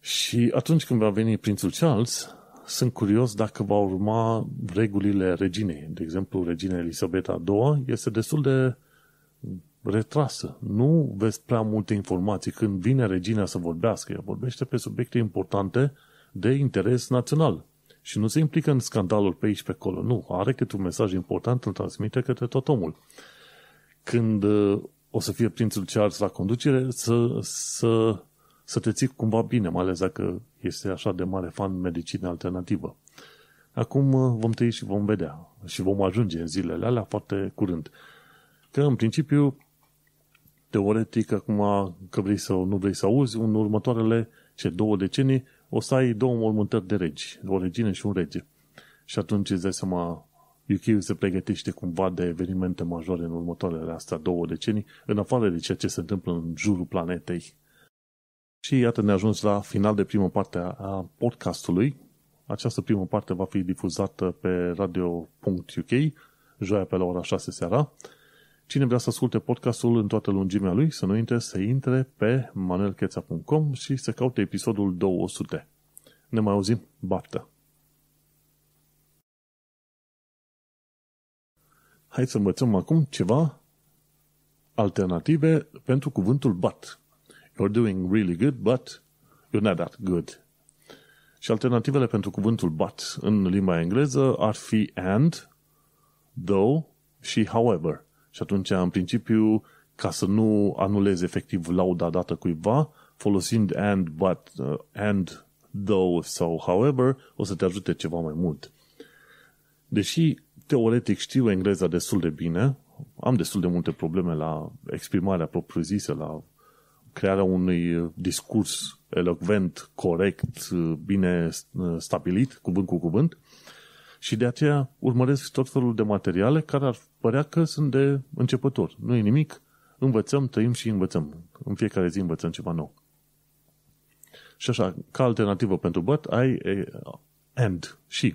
Și atunci când va veni prințul Charles, sunt curios dacă va urma regulile reginei. De exemplu, regina Elisabeta II este destul de retrasă. Nu vezi prea multe informații. Când vine regina să vorbească, ea vorbește pe subiecte importante de interes național. Și nu se implică în scandalul pe aici, pe acolo. Nu, are câte un mesaj important, îl transmite către tot omul. Când uh, o să fie prințul Charles la conducere, să, să să te ții cumva bine, mai ales dacă este așa de mare fan medicină alternativă. Acum uh, vom trăi și vom vedea și vom ajunge în zilele alea foarte curând. Că în principiu, teoretic, acum că vrei sau nu vrei să auzi, în următoarele ce două decenii o să ai două mormântări de regi, o regine și un rege. Și atunci îți dai seama, uk se pregătește cumva de evenimente majore în următoarele astea două decenii, în afară de ceea ce se întâmplă în jurul planetei. Și iată ne ajuns la final de primă parte a podcastului. Această primă parte va fi difuzată pe radio.uk, joia pe la ora 6 seara. Cine vrea să asculte podcastul în toată lungimea lui, să nu intre, să intre pe manelcheța.com și să caute episodul 200. Ne mai auzim, baftă! Hai să învățăm acum ceva alternative pentru cuvântul bat you're doing really good, but you're not that good. Și alternativele pentru cuvântul but în limba engleză ar fi and, though și however. Și atunci, în principiu, ca să nu anulezi efectiv lauda dată cuiva, folosind and, but, uh, and, though sau however, o să te ajute ceva mai mult. Deși teoretic știu engleza destul de bine, am destul de multe probleme la exprimarea propriu-zisă, la crearea unui discurs elocvent, corect, bine eh, stabilit, cuvânt cu cuvânt, și de aceea urmăresc tot felul de materiale care ar părea că sunt de începător. Nu e nimic, învățăm, trăim și învățăm. În fiecare zi învățăm ceva nou. Și așa, ca alternativă pentru but, ai and, și.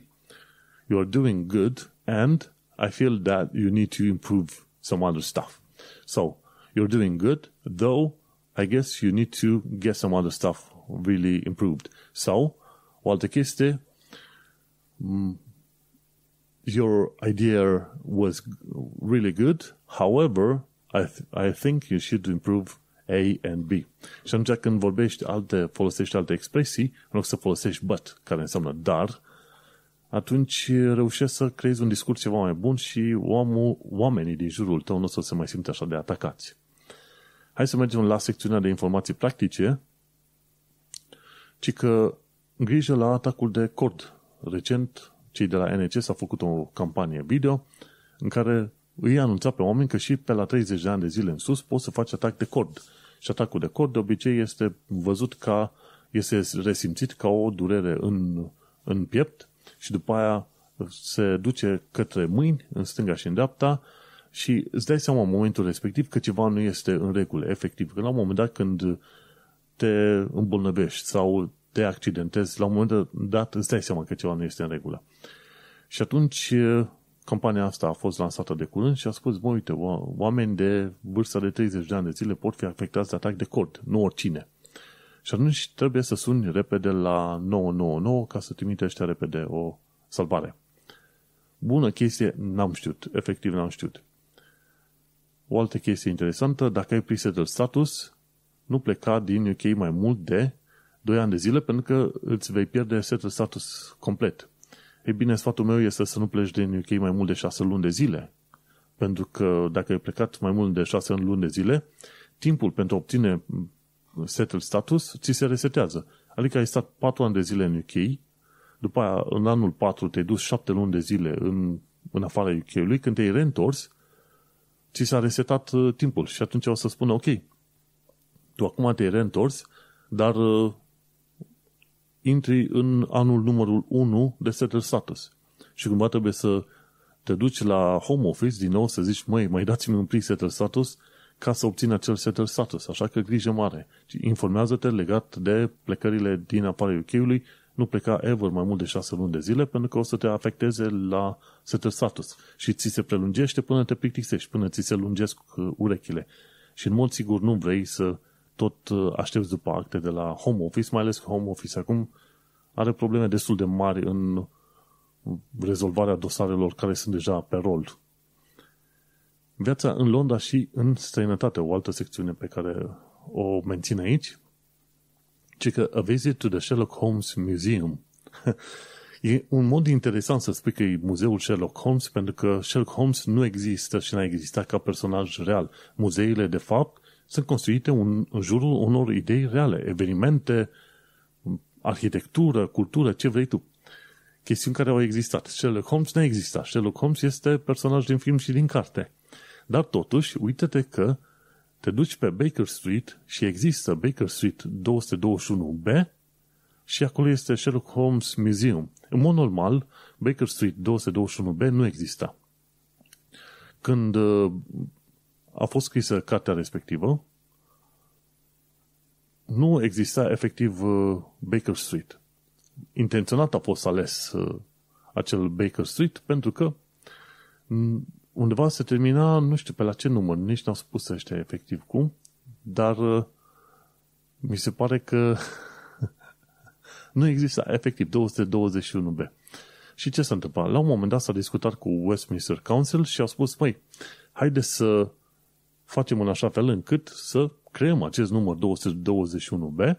You are doing good and I feel that you need to improve some other stuff. So, you're doing good, though I guess you need to get some other stuff really improved. Sau, o altă chestie, mm, your idea was really good, however, I, th- I think you should improve A and B. Și atunci când vorbești alte, folosești alte expresii, în loc să folosești but, care înseamnă dar, atunci reușești să creezi un discurs ceva mai bun și oamenii din jurul tău nu o să se mai simte așa de atacați. Hai să mergem la secțiunea de informații practice, ci că grijă la atacul de cord. Recent, cei de la NC s-au făcut o campanie video în care îi anunța pe oameni că și pe la 30 de ani de zile în sus poți să faci atac de cord. Și atacul de cord de obicei este văzut ca, este resimțit ca o durere în, în piept și după aia se duce către mâini, în stânga și în dreapta și îți dai seama în momentul respectiv că ceva nu este în regulă, efectiv. Că la un moment dat când te îmbolnăvești sau te accidentezi, la un moment dat îți dai seama că ceva nu este în regulă. Și atunci campania asta a fost lansată de curând și a spus, bă, uite, oameni de vârsta de 30 de ani de zile pot fi afectați de atac de cord, nu oricine. Și atunci trebuie să suni repede la 999 ca să trimite ăștia repede o salvare. Bună chestie, n-am știut, efectiv n-am știut. O altă chestie interesantă, dacă ai presetul status, nu pleca din UK mai mult de 2 ani de zile pentru că îți vei pierde setul status complet. E bine, sfatul meu este să nu pleci din UK mai mult de 6 luni de zile. Pentru că dacă ai plecat mai mult de 6 luni de zile, timpul pentru a obține setul status ți se resetează. Adică ai stat 4 ani de zile în UK, după aia în anul 4 te-ai dus 7 luni de zile în, în afara UK-ului, când te-ai reîntors, ți s-a resetat uh, timpul și atunci o să spună, ok, tu acum te-ai reîntors, dar uh, intri în anul numărul 1 de setter status. Și cumva trebuie să te duci la home office din nou să zici, măi, mai dați-mi un pre-setter status ca să obțin acel setter status, așa că grijă mare. Informează-te legat de plecările din afara UK-ului nu pleca ever mai mult de șase luni de zile pentru că o să te afecteze la setul status și ți se prelungește până te plictisești, până ți se lungesc uh, urechile. Și în mod sigur nu vrei să tot uh, aștepți după acte de la home office, mai ales că home office acum are probleme destul de mari în rezolvarea dosarelor care sunt deja pe rol. Viața în Londra și în străinătate, o altă secțiune pe care o mențin aici, ci că A Visit to the Sherlock Holmes Museum. *laughs* e un mod interesant să spui că e muzeul Sherlock Holmes, pentru că Sherlock Holmes nu există și n-a existat ca personaj real. Muzeile, de fapt, sunt construite un, în jurul unor idei reale, evenimente, arhitectură, cultură, ce vrei tu. Chestiuni care au existat. Sherlock Holmes n-a existat. Sherlock Holmes este personaj din film și din carte. Dar totuși, uite-te că te duci pe Baker Street și există Baker Street 221B și acolo este Sherlock Holmes Museum. În mod normal, Baker Street 221B nu exista. Când uh, a fost scrisă cartea respectivă, nu exista efectiv uh, Baker Street. Intenționat a fost ales uh, acel Baker Street pentru că mm, undeva se termina, nu știu pe la ce număr, nici n-au spus ăștia efectiv cum, dar uh, mi se pare că *laughs* nu există efectiv 221B. Și ce s-a întâmplat? La un moment dat s-a discutat cu Westminster Council și au spus, măi, haide să facem în așa fel încât să creăm acest număr 221B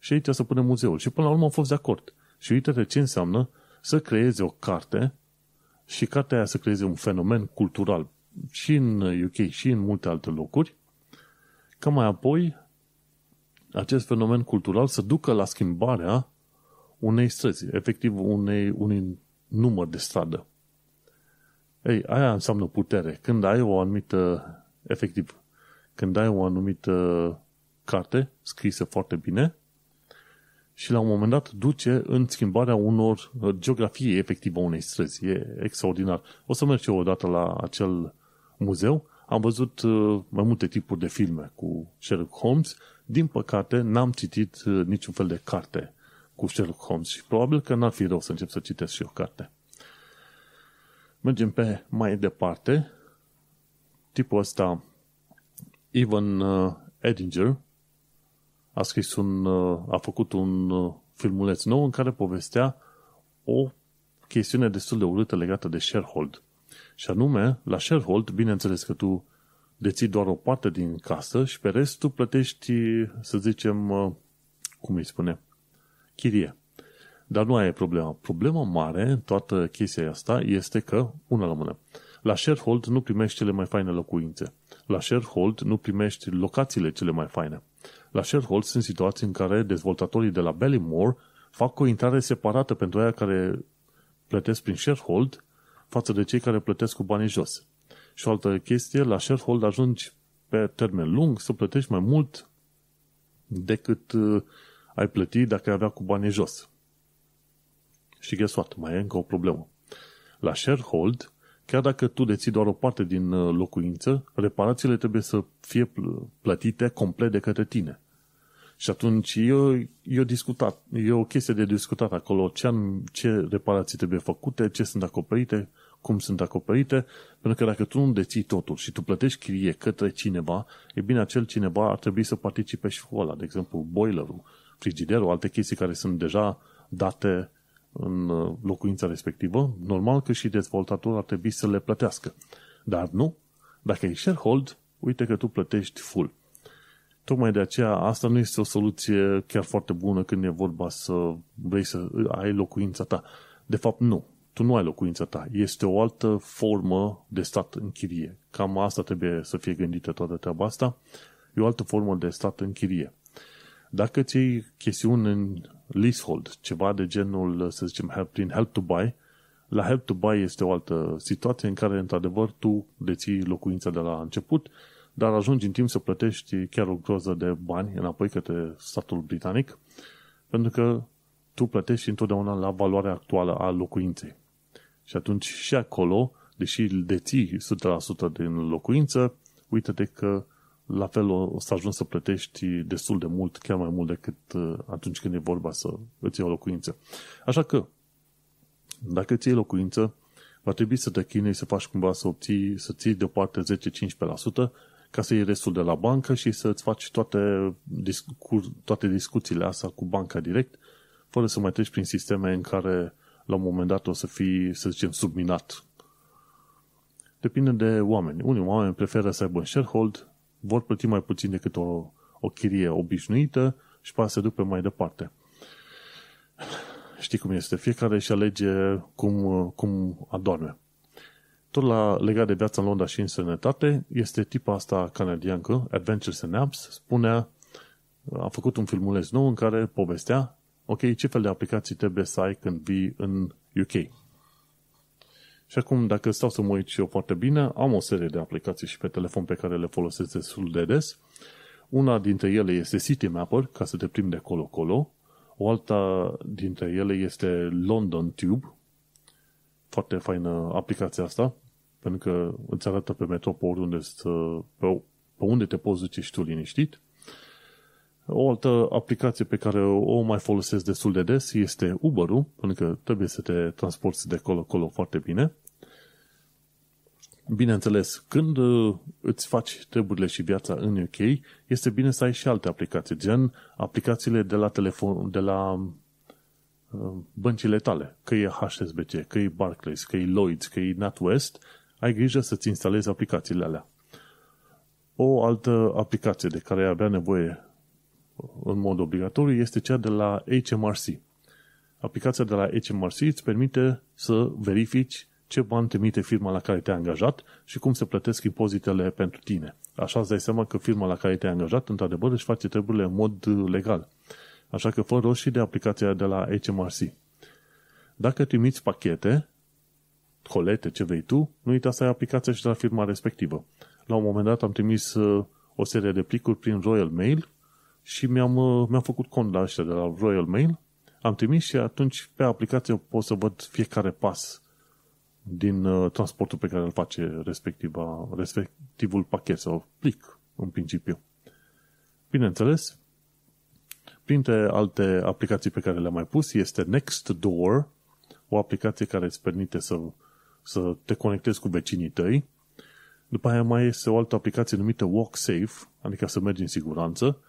și aici să punem muzeul. Și până la urmă au fost de acord. Și uite-te ce înseamnă să creezi o carte și cartea aia să creeze un fenomen cultural și în UK și în multe alte locuri, ca mai apoi acest fenomen cultural să ducă la schimbarea unei străzi, efectiv unei, unui număr de stradă. Ei, aia înseamnă putere. Când ai o anumită, efectiv, când ai o anumită carte scrisă foarte bine, și la un moment dat duce în schimbarea unor uh, geografie efectivă unei străzi. E extraordinar. O să merg eu odată la acel muzeu. Am văzut uh, mai multe tipuri de filme cu Sherlock Holmes. Din păcate, n-am citit uh, niciun fel de carte cu Sherlock Holmes și probabil că n-ar fi rău să încep să citesc și o carte. Mergem pe mai departe. Tipul ăsta, Ivan Edinger, a scris un, uh, a făcut un uh, filmuleț nou în care povestea o chestiune destul de urâtă legată de sharehold. Și anume, la sharehold, bineînțeles că tu deții doar o parte din casă și pe rest tu plătești, să zicem, uh, cum îi spune, chirie. Dar nu aia e problema. Problema mare, toată chestia asta, este că, una la mână, la sharehold nu primești cele mai faine locuințe. La sharehold nu primești locațiile cele mai faine. La sharehold sunt situații în care dezvoltatorii de la Bellymore fac o intrare separată pentru aia care plătesc prin sharehold față de cei care plătesc cu banii jos. Și o altă chestie, la sharehold ajungi pe termen lung să plătești mai mult decât uh, ai plăti dacă ai avea cu banii jos. Și guess what? Mai e încă o problemă. La sharehold, Chiar dacă tu deții doar o parte din uh, locuință, reparațiile trebuie să fie plătite complet de către tine. Și atunci eu, eu discutat, e o chestie de discutat acolo, ce, am, ce reparații trebuie făcute, ce sunt acoperite, cum sunt acoperite, pentru că dacă tu nu deții totul și tu plătești chirie către cineva, e bine, acel cineva ar trebui să participe și cu ăla, de exemplu, boilerul, frigiderul, alte chestii care sunt deja date în uh, locuința respectivă, normal că și dezvoltatorul ar trebui să le plătească. Dar nu, dacă e sharehold, uite că tu plătești full. Tocmai de aceea, asta nu este o soluție chiar foarte bună când e vorba să vrei să ai locuința ta. De fapt, nu. Tu nu ai locuința ta. Este o altă formă de stat în chirie. Cam asta trebuie să fie gândită toată treaba asta. E o altă formă de stat în chirie. Dacă ți chestiuni în leasehold, ceva de genul, să zicem, help, prin help to buy. La help to buy este o altă situație în care, într-adevăr, tu deții locuința de la început, dar ajungi în timp să plătești chiar o groză de bani înapoi către statul britanic, pentru că tu plătești întotdeauna la valoarea actuală a locuinței. Și atunci și acolo, deși deții 100% din locuință, uite-te că la fel o, o să ajungi să plătești destul de mult, chiar mai mult decât uh, atunci când e vorba să îți iei o locuință. Așa că, dacă îți iei locuință, va trebui să te chinui să faci cumva să obții, să ții deoparte 10-15% ca să iei restul de la bancă și să-ți faci toate, discur- toate discuțiile astea cu banca direct, fără să mai treci prin sisteme în care la un moment dat o să fii, să zicem, subminat. Depinde de oameni. Unii oameni preferă să aibă un sharehold, vor plăti mai puțin decât o, o chirie obișnuită și poate se duc pe mai departe. Știi cum este, fiecare își alege cum, cum adorme. Tot la legat de viața în Londra și în sănătate, este tipa asta canadiancă, Adventures in Apps, spunea, a făcut un filmuleț nou în care povestea, ok, ce fel de aplicații trebuie să ai când vii în UK. Și acum, dacă stau să mă uit și eu foarte bine, am o serie de aplicații și pe telefon pe care le folosesc destul de des. Una dintre ele este CityMapper, ca să te plimbi de colo-colo. O alta dintre ele este London Tube. Foarte faină aplicația asta, pentru că îți arată pe metropol pe, pe unde te poți duce și tu liniștit. O altă aplicație pe care o mai folosesc destul de des este Uber-ul, pentru că trebuie să te transporti de colo-colo foarte bine. Bineînțeles, când uh, îți faci treburile și viața în UK, este bine să ai și alte aplicații, gen aplicațiile de la telefon, de la uh, băncile tale, că e HSBC, că e Barclays, că e Lloyds, că e NatWest, ai grijă să-ți instalezi aplicațiile alea. O altă aplicație de care ai avea nevoie în mod obligatoriu este cea de la HMRC. Aplicația de la HMRC îți permite să verifici ce bani trimite firma la care te ai angajat și cum se plătesc impozitele pentru tine. Așa îți dai seama că firma la care te-ai angajat, într-adevăr, își face treburile în mod uh, legal. Așa că fă rost și de aplicația de la HMRC. Dacă trimiți pachete, colete, ce vei tu, nu uita să ai aplicația și de la firma respectivă. La un moment dat am trimis uh, o serie de plicuri prin Royal Mail și mi-am, uh, mi-am făcut cont la ăștia de la Royal Mail, am trimis și atunci pe aplicație pot să văd fiecare pas din uh, transportul pe care îl face respectiva, uh, respectivul pachet sau plic, în principiu. Bineînțeles, printre alte aplicații pe care le-am mai pus este Nextdoor, o aplicație care îți permite să, să te conectezi cu vecinii tăi. După aia mai este o altă aplicație numită WalkSafe, adică să mergi în siguranță,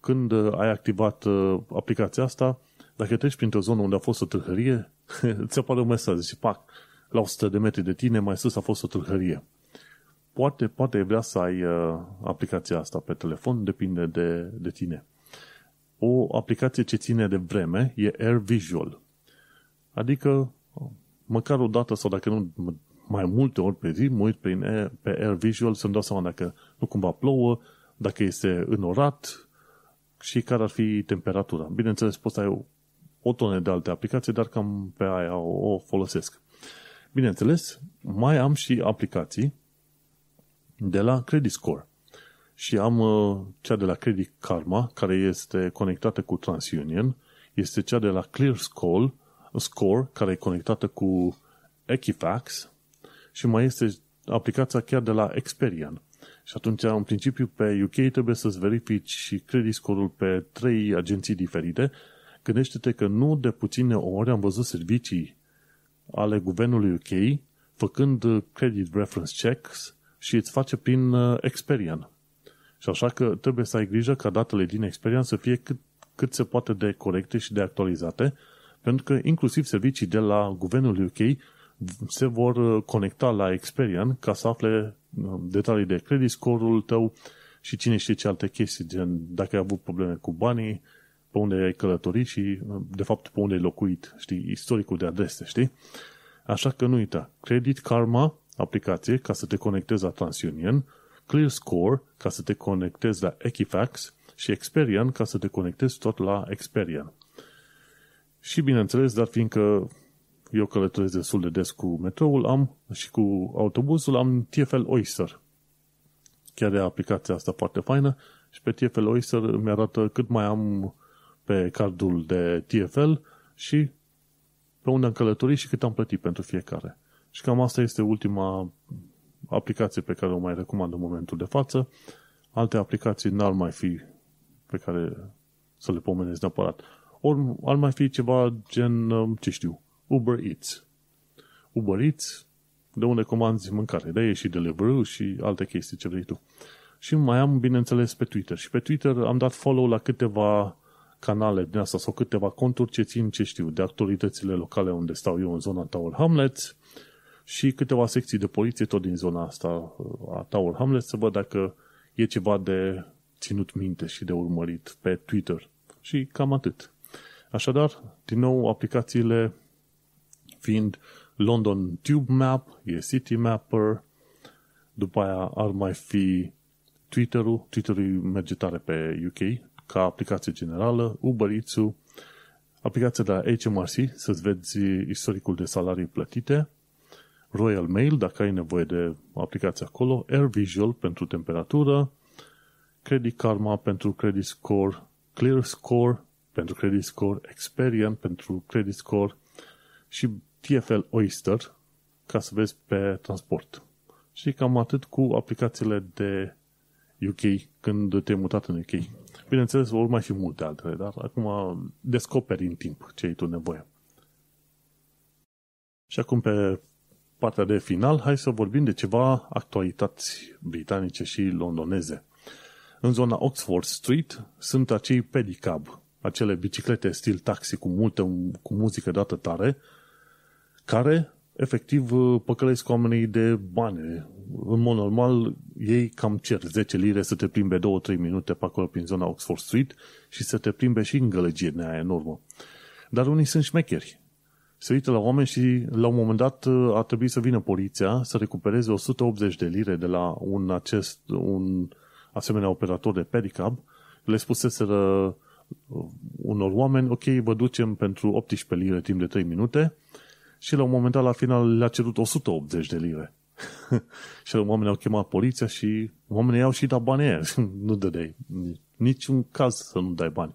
când uh, ai activat uh, aplicația asta, dacă treci printr-o zonă unde a fost o tâlhărie, îți *laughs* apare un mesaj și pac, la 100 de metri de tine, mai sus a fost o tâlhărie. Poate, poate vrea să ai uh, aplicația asta pe telefon, depinde de, de tine. O aplicație ce ține de vreme e Air Visual. Adică, măcar o dată sau dacă nu mai multe ori pe zi, mă uit prin, pe Air Visual să-mi dau seama dacă nu cumva plouă, dacă este înorat, și care ar fi temperatura. Bineînțeles, poți să ai o, o tonă de alte aplicații, dar cam pe aia o, o folosesc. Bineînțeles, mai am și aplicații de la Credit Score. Și am uh, cea de la Credit Karma, care este conectată cu TransUnion, este cea de la Clear Score, Score care e conectată cu Equifax și mai este aplicația chiar de la Experian. Și atunci, în principiu, pe UK trebuie să-ți verifici și credit score-ul pe trei agenții diferite. Gândește-te că nu de puține ori am văzut servicii ale guvernului UK făcând uh, credit reference checks și îți face prin uh, Experian. Și așa că trebuie să ai grijă ca datele din Experian să fie cât, cât se poate de corecte și de actualizate, pentru că inclusiv servicii de la guvernul UK se vor uh, conecta la Experian ca să afle detalii de credit, scorul tău și cine știe ce alte chestii, gen dacă ai avut probleme cu banii, pe unde ai călătorit și, de fapt, pe unde ai locuit, știi, istoricul de adrese, știi? Așa că nu uita, Credit Karma, aplicație ca să te conectezi la TransUnion, Clear Score ca să te conectezi la Equifax și Experian ca să te conectezi tot la Experian. Și bineînțeles, dar fiindcă eu călătoresc destul de des cu metroul am și cu autobuzul am TFL Oyster. Chiar e aplicația asta foarte faină și pe TFL Oyster mi arată cât mai am pe cardul de TFL și pe unde am călătorit și cât am plătit pentru fiecare. Și cam asta este ultima aplicație pe care o mai recomand în momentul de față. Alte aplicații n-ar mai fi pe care să le pomenesc neapărat. Ori ar mai fi ceva gen, ce știu, Uber Eats. Uber Eats, de unde comanzi mâncare, de și Deliveroo și alte chestii ce vrei tu. Și mai am, bineînțeles, pe Twitter. Și pe Twitter am dat follow la câteva canale din asta sau câteva conturi ce țin, ce știu, de actualitățile locale unde stau eu în zona Tower Hamlets și câteva secții de poliție tot din zona asta a Tower Hamlets să văd dacă e ceva de ținut minte și de urmărit pe Twitter. Și cam atât. Așadar, din nou, aplicațiile fiind London Tube Map, e City Mapper, după aia ar mai fi Twitter-ul, Twitter-ul merge tare pe UK ca aplicație generală, Uber eats aplicația de la HMRC, să-ți vezi istoricul de salarii plătite, Royal Mail, dacă ai nevoie de aplicația acolo, Air Visual pentru temperatură, Credit Karma pentru Credit Score, Clear Score pentru Credit Score, Experian pentru Credit Score și TFL Oyster ca să vezi pe transport. Și cam atât cu aplicațiile de UK când te-ai mutat în UK. Bineînțeles, vor mai fi multe altele, dar acum descoperi în timp ce ai tu nevoie. Și acum pe partea de final, hai să vorbim de ceva actualități britanice și londoneze. În zona Oxford Street sunt acei pedicab, acele biciclete stil taxi cu, multă, cu muzică dată tare, care efectiv păcălesc oamenii de bani. În mod normal, ei cam cer 10 lire să te plimbe 2-3 minute pe acolo prin zona Oxford Street și să te plimbe și în gălăgie aia în Dar unii sunt șmecheri. Se uită la oameni și la un moment dat a trebuit să vină poliția să recupereze 180 de lire de la un, acest, un asemenea operator de pedicab. Le spuseseră uh, unor oameni, ok, vă ducem pentru 18 lire timp de 3 minute, și la un moment dat la final le-a cerut 180 de lire. *laughs* și oamenii au chemat poliția și oamenii au și dat bani aia. *laughs* nu de niciun caz să nu dai bani.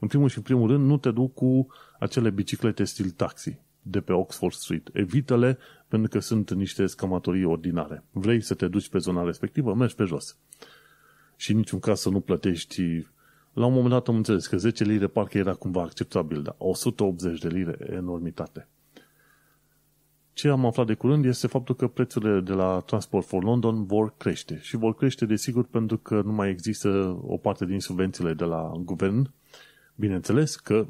În primul și în primul rând, nu te duc cu acele biciclete stil taxi de pe Oxford Street. Evită-le, pentru că sunt niște scamatorii ordinare. Vrei să te duci pe zona respectivă, mergi pe jos. Și în niciun caz să nu plătești la un moment dat am înțeles că 10 lire parcă era cumva acceptabil, dar 180 de lire, enormitate. Ce am aflat de curând este faptul că prețurile de la Transport for London vor crește și vor crește desigur pentru că nu mai există o parte din subvențiile de la guvern. Bineînțeles că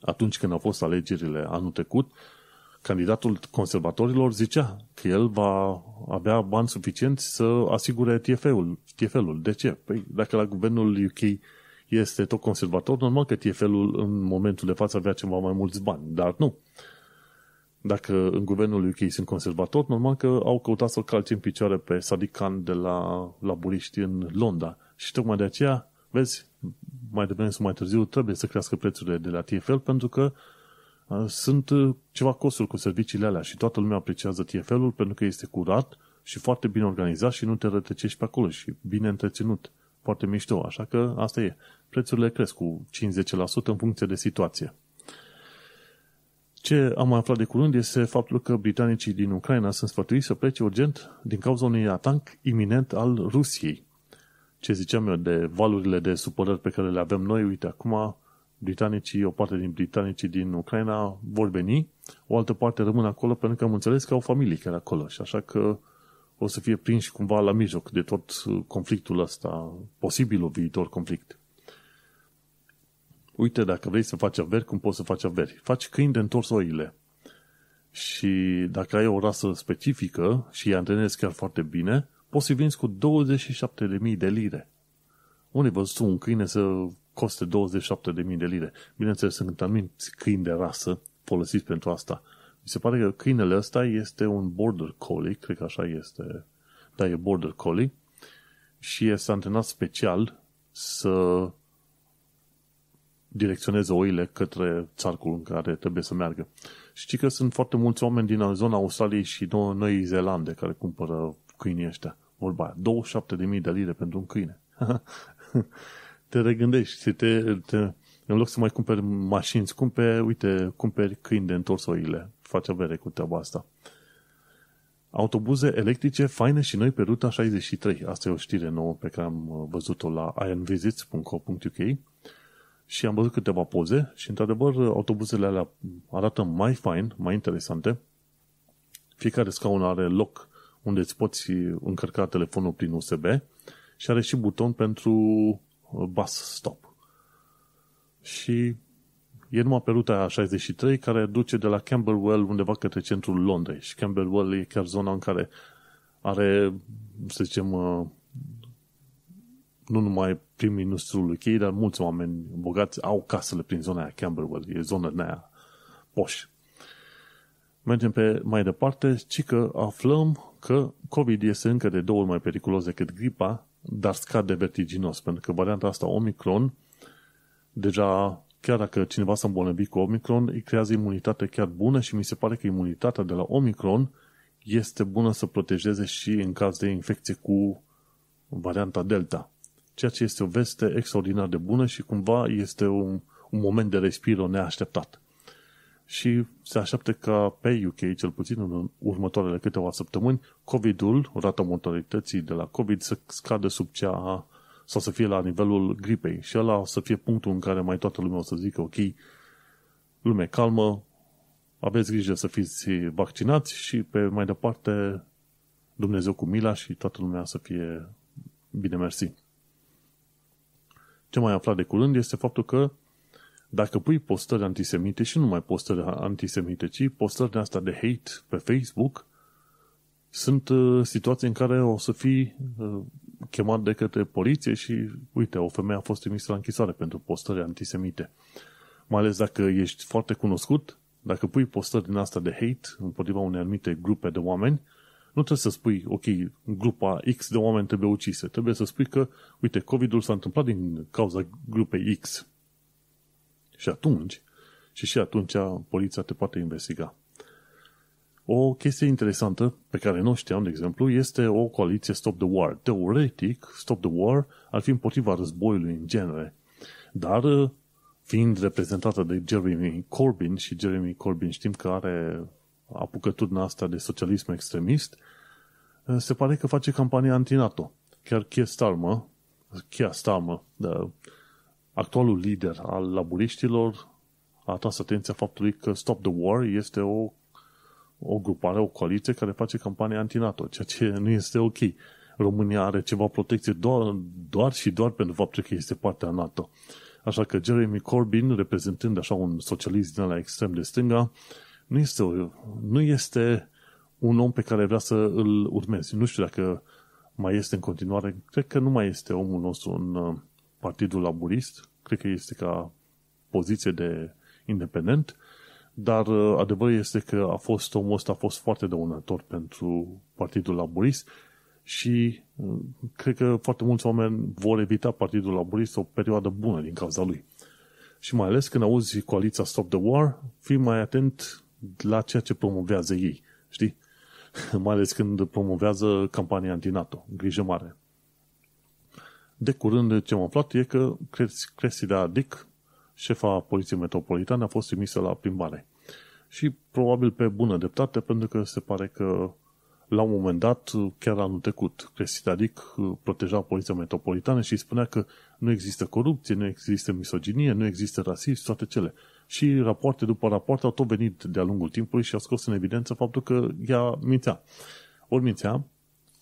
atunci când au fost alegerile anul trecut, candidatul conservatorilor zicea că el va avea bani suficienți să asigure TFL-ul. TFL-ul. De ce? Păi dacă la guvernul UK este tot conservator, normal că TFL-ul în momentul de față avea ceva mai mulți bani, dar nu dacă în guvernul UK sunt conservatori, normal că au căutat să o calce în picioare pe Sadiq Khan de la laburiști în Londra. Și tocmai de aceea, vezi, mai devreme sau mai târziu trebuie să crească prețurile de la TFL pentru că sunt uh, ceva costuri cu serviciile alea și toată lumea apreciază TFL-ul pentru că este curat și foarte bine organizat și nu te rătăcești pe acolo și bine întreținut. Foarte mișto, așa că asta e. Prețurile cresc cu 50% în funcție de situație. Ce am mai aflat de curând este faptul că britanicii din Ucraina sunt sfătuiți să plece urgent din cauza unui atac iminent al Rusiei. Ce ziceam eu de valurile de supărări pe care le avem noi, uite, acum britanicii, o parte din britanicii din Ucraina vor veni, o altă parte rămân acolo pentru că am înțeles că au familii care acolo și așa că o să fie prinși cumva la mijloc de tot conflictul ăsta, posibilul viitor conflict uite, dacă vrei să faci averi, cum poți să faci averi? Faci câini de întors oile. Și dacă ai o rasă specifică și îi antrenezi chiar foarte bine, poți să-i vinzi cu 27.000 de lire. Unii văzut un câine să coste 27.000 de lire? Bineînțeles, sunt anumiți câini de rasă folosiți pentru asta. Mi se pare că câinele ăsta este un border collie, cred că așa este, da, e border collie, și este antrenat special să direcționeze oile către țarcul în care trebuie să meargă. Și că sunt foarte mulți oameni din zona Australiei și Noi Zeelande care cumpără câinii ăștia. Vorba aia, 27.000 de lire pentru un câine. *laughs* te regândești, te, te, în loc să mai cumperi mașini scumpe, uite, cumperi câini de întors oile. Face avere cu treaba asta. Autobuze electrice faine și noi pe ruta 63. Asta e o știre nouă pe care am uh, văzut-o la ironvisits.co.uk și am văzut câteva poze și, într-adevăr, autobuzele alea arată mai fine, mai interesante. Fiecare scaun are loc unde îți poți încărca telefonul prin USB și are și buton pentru uh, bus stop. Și e numai pe ruta 63 care duce de la Camberwell undeva către centrul Londrei și Camberwell e chiar zona în care are, să zicem, uh, nu numai prim-ministrul UK, dar mulți oameni bogați au casele prin zona aia, Camberwell, e zona din aia, poș. Mergem pe mai departe, ci că aflăm că COVID este încă de două ori mai periculos decât gripa, dar scade vertiginos, pentru că varianta asta Omicron, deja chiar dacă cineva s-a îmbolnăvit cu Omicron, îi creează imunitate chiar bună și mi se pare că imunitatea de la Omicron este bună să protejeze și în caz de infecție cu varianta Delta ceea ce este o veste extraordinar de bună și cumva este un, un moment de respiro neașteptat. Și se așteaptă ca pe UK, cel puțin în următoarele câteva săptămâni, COVID-ul, rata mortalității de la COVID să scadă sub cea sau să fie la nivelul gripei. Și ăla o să fie punctul în care mai toată lumea o să zică, ok, lume calmă, aveți grijă să fiți vaccinați și pe mai departe Dumnezeu cu mila și toată lumea să fie bine mersi. Ce mai aflat de curând este faptul că dacă pui postări antisemite și nu mai postări antisemite, ci postări de asta de hate pe Facebook, sunt uh, situații în care o să fii uh, chemat de către poliție și, uite, o femeie a fost trimisă la închisoare pentru postări antisemite. Mai ales dacă ești foarte cunoscut, dacă pui postări din asta de hate împotriva unei anumite grupe de oameni, nu trebuie să spui, ok, grupa X de oameni trebuie ucise. Trebuie să spui că, uite, COVID-ul s-a întâmplat din cauza grupei X. Și atunci, și și atunci poliția te poate investiga. O chestie interesantă pe care nu știam, de exemplu, este o coaliție Stop the War. Teoretic, Stop the War ar fi împotriva războiului în genere. Dar, fiind reprezentată de Jeremy Corbyn, și Jeremy Corbyn știm că are apucăturna asta de socialism extremist, eh, se pare că face campanie anti-NATO. Chiar Keir Starmer, Keir Starmer, da, actualul lider al laburiștilor, a atras atenția faptului că Stop the War este o, o grupare, o coaliție care face campanie anti-NATO, ceea ce nu este ok. România are ceva protecție doar, doar și doar pentru faptul că este partea NATO. Așa că Jeremy Corbyn, reprezentând așa un socialist din la extrem de stânga, nu este, nu este un om pe care vrea să îl urmezi. Nu știu dacă mai este în continuare. Cred că nu mai este omul nostru în uh, Partidul Laburist. Cred că este ca poziție de independent. Dar uh, adevărul este că a fost omul ăsta a fost foarte dăunător pentru Partidul Laburist și uh, cred că foarte mulți oameni vor evita Partidul Laburist o perioadă bună din cauza lui. Și mai ales când auzi coaliția Stop the War, fii mai atent la ceea ce promovează ei, știi? *laughs* Mai ales când promovează campania anti-NATO, grijă mare. De curând ce am aflat e că Cresida Dick, șefa Poliției Metropolitane, a fost trimisă la plimbare. Și probabil pe bună dreptate, pentru că se pare că la un moment dat, chiar anul trecut, Cresida Dick uh, proteja Poliția Metropolitană și spunea că nu există corupție, nu există misoginie, nu există rasism, toate cele. Și rapoarte după rapoarte au tot venit de-a lungul timpului și a scos în evidență faptul că ea mințea. Ori mințea,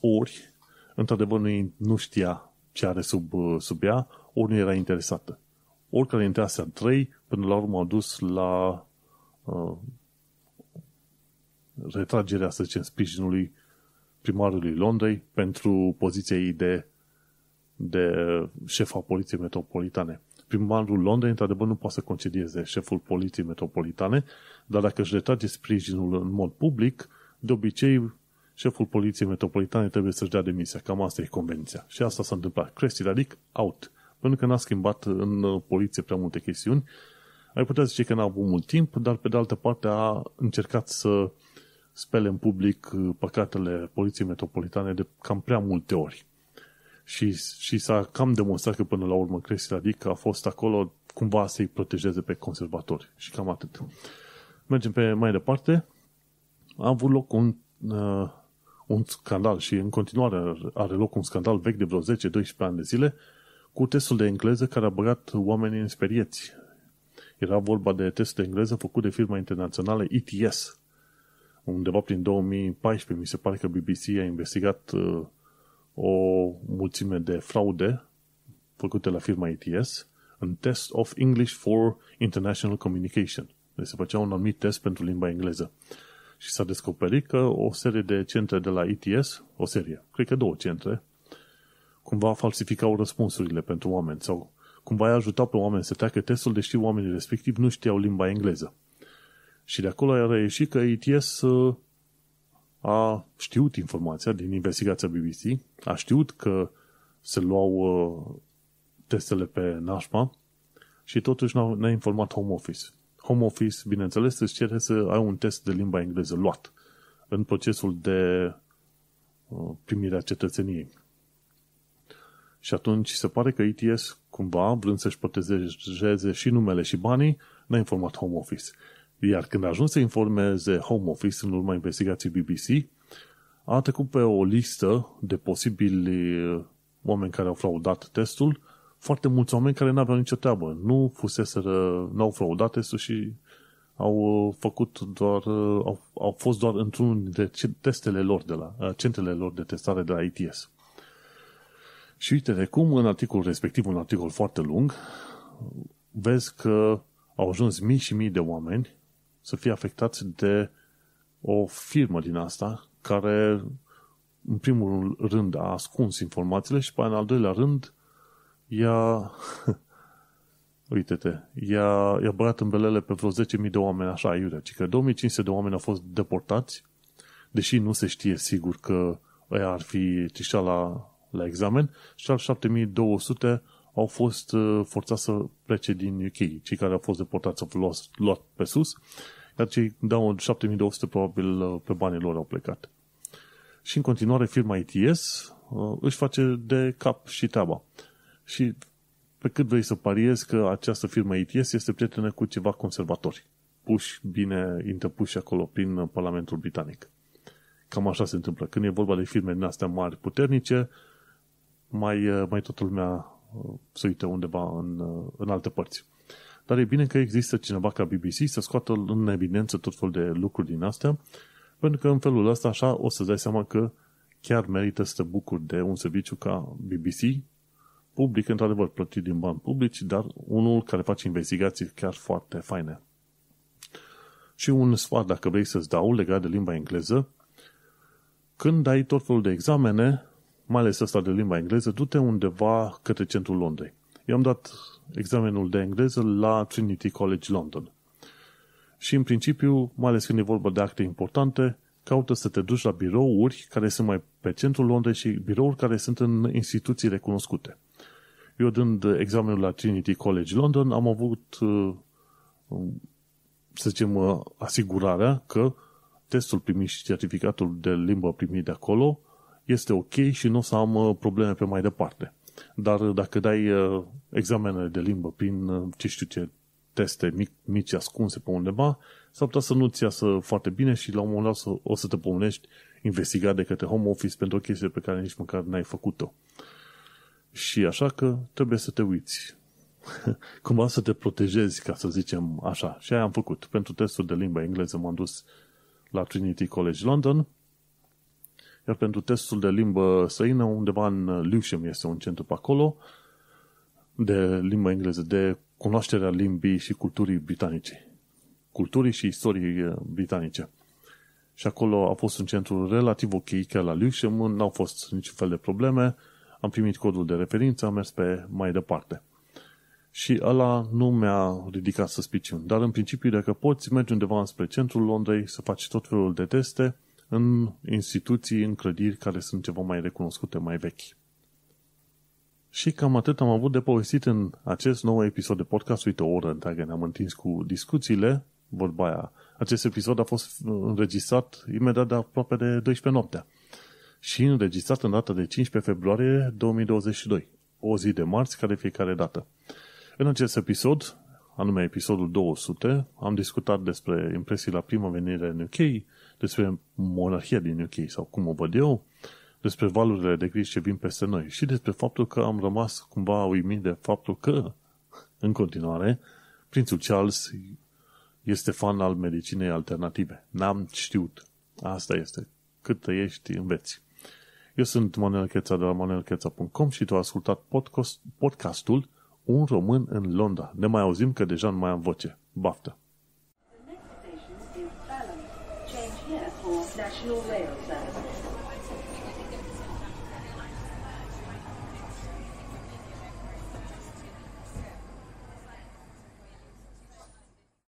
ori, într-adevăr, nu știa ce are sub, uh, sub ea, ori nu era interesată. Oricare dintre astea trei, până la urmă, au dus la uh, retragerea, să zicem, sprijinului primarului Londrei pentru poziția ei de, de șefa poliției metropolitane primarul Londrei, într-adevăr, nu poate să concedieze șeful poliției metropolitane, dar dacă își retrage sprijinul în mod public, de obicei, șeful poliției metropolitane trebuie să-și dea demisia. Cam asta e convenția. Și asta s-a întâmplat. Cresti adică out. Pentru că n-a schimbat în uh, poliție prea multe chestiuni, ai putea zice că n-a avut mult timp, dar pe de altă parte a încercat să spele în public uh, păcatele poliției metropolitane de cam prea multe ori. Și, și s-a cam demonstrat că până la urmă Cresti Radic a fost acolo cumva să-i protejeze pe conservatori. Și cam atât. Mergem pe mai departe. A avut loc un, uh, un scandal și în continuare are loc un scandal vechi de vreo 10-12 ani de zile cu testul de engleză care a băgat oamenii în sperieți. Era vorba de testul de engleză făcut de firma internațională ETS. Undeva prin 2014, mi se pare că BBC a investigat uh, o mulțime de fraude făcute la firma ATS în Test of English for International Communication. Deci se făcea un anumit test pentru limba engleză. Și s-a descoperit că o serie de centre de la ETS, o serie, cred că două centre, cumva falsificau răspunsurile pentru oameni sau cumva i-a ajutau pe oameni să treacă testul, deși oamenii respectiv nu știau limba engleză. Și de acolo a reieșit că ETS uh, a știut informația din investigația BBC, a știut că se luau uh, testele pe nașpa și totuși n-a, informat Home Office. Home Office, bineînțeles, îți cere să ai un test de limba engleză luat în procesul de uh, primirea cetățeniei. Și atunci se pare că ETS, cumva, vrând să-și protejeze și numele și banii, n-a informat Home Office. Iar când a ajuns să informeze Home Office în urma investigației BBC, a trecut pe o listă de posibili uh, oameni care au fraudat testul, foarte mulți oameni care n-aveau nicio treabă. Nu fuseseră, n-au fraudat testul și au uh, făcut doar, uh, au, au fost doar într un dintre testele lor de la, centrele lor de testare de la ITS. Și uite de cum în articolul respectiv, un articol foarte lung, vezi că au ajuns mii și mii de oameni să fie afectați de o firmă din asta care, în primul rând, a ascuns informațiile și, pe în al doilea rând, *laughs* i-a... Uite-te, i-a, i-a în belele pe vreo 10.000 de oameni așa, aiurea, ci că 2500 de oameni au fost deportați, deși nu se știe sigur că ei ar fi trișat la, la examen, și al 7200 au fost uh, forțați să plece din UK, cei care au fost deportați au fost luat pe sus, iar cei dau 7200 probabil uh, pe banii lor au plecat. Și în continuare firma ITS uh, își face de cap și treaba. Și pe cât vrei să pariezi că această firmă ITS este prietenă cu ceva conservatori, puși bine interpuși acolo prin Parlamentul Britanic. Cam așa se întâmplă. Când e vorba de firme din astea mari, puternice, mai, mai toată lumea se uită undeva în, în alte părți. Dar e bine că există cineva ca BBC să scoată în evidență tot fel de lucruri din astea, pentru că în felul ăsta așa o să dai seama că chiar merită să te bucuri de un serviciu ca BBC, public, într-adevăr, plătit din bani publici, dar unul care face investigații chiar foarte faine. Și un sfat, dacă vrei să-ți dau, legat de limba engleză, când ai tot felul de examene, mai ales asta de limba engleză, du-te undeva către centrul Londrei. Eu am dat examenul de engleză la Trinity College London. Și în principiu, mai ales când e vorba de acte importante, caută să te duci la birouri care sunt mai pe centrul Londrei și birouri care sunt în instituții recunoscute. Eu dând examenul la Trinity College London, am avut, uh, să zicem, uh, asigurarea că testul primit și certificatul de limbă primit de acolo este ok și nu o să am uh, probleme pe mai departe. Dar uh, dacă dai uh, examenele de limbă prin, ce știu ce, teste mic, mici ascunse pe undeva, s-ar putea să nu-ți iasă foarte bine și la un moment dat să, o să te pomnești investigat de către home office pentru o chestie pe care nici măcar n-ai făcut-o. Și așa că trebuie să te uiți. *laughs* Cumva să te protejezi, ca să zicem așa. Și aia am făcut. Pentru testul de limba engleză m-am dus la Trinity College London iar pentru testul de limbă săină, undeva în Lewisham este un centru pe acolo, de limba engleză, de cunoașterea limbii și culturii britanice. Culturii și istoriei britanice. Și acolo a fost un centru relativ ok, chiar la Lewisham, nu au fost niciun fel de probleme, am primit codul de referință, am mers pe mai departe. Și ăla nu mi-a ridicat suspiciuni. Dar în principiu, dacă poți, mergi undeva înspre centrul Londrei să faci tot felul de teste, în instituții, în clădiri care sunt ceva mai recunoscute, mai vechi. Și cam atât am avut de povestit în acest nou episod de podcast. Uite, o oră întreagă ne-am întins cu discuțiile, vorba aia. Acest episod a fost înregistrat imediat de aproape de 12 noaptea și înregistrat în data de 15 februarie 2022, o zi de marți care fiecare dată. În acest episod, anume episodul 200, am discutat despre impresii la prima venire în UK, despre monarhia din UK sau cum o văd eu, despre valurile de griji ce vin peste noi și despre faptul că am rămas cumva uimit de faptul că, în continuare, prințul Charles este fan al medicinei alternative. N-am știut. Asta este. Cât ești, înveți. Eu sunt Manuel Cheța de la manuelcheța.com și tu ai ascultat podcastul Un român în Londra. Ne mai auzim că deja nu mai am voce. Baftă! National Rail.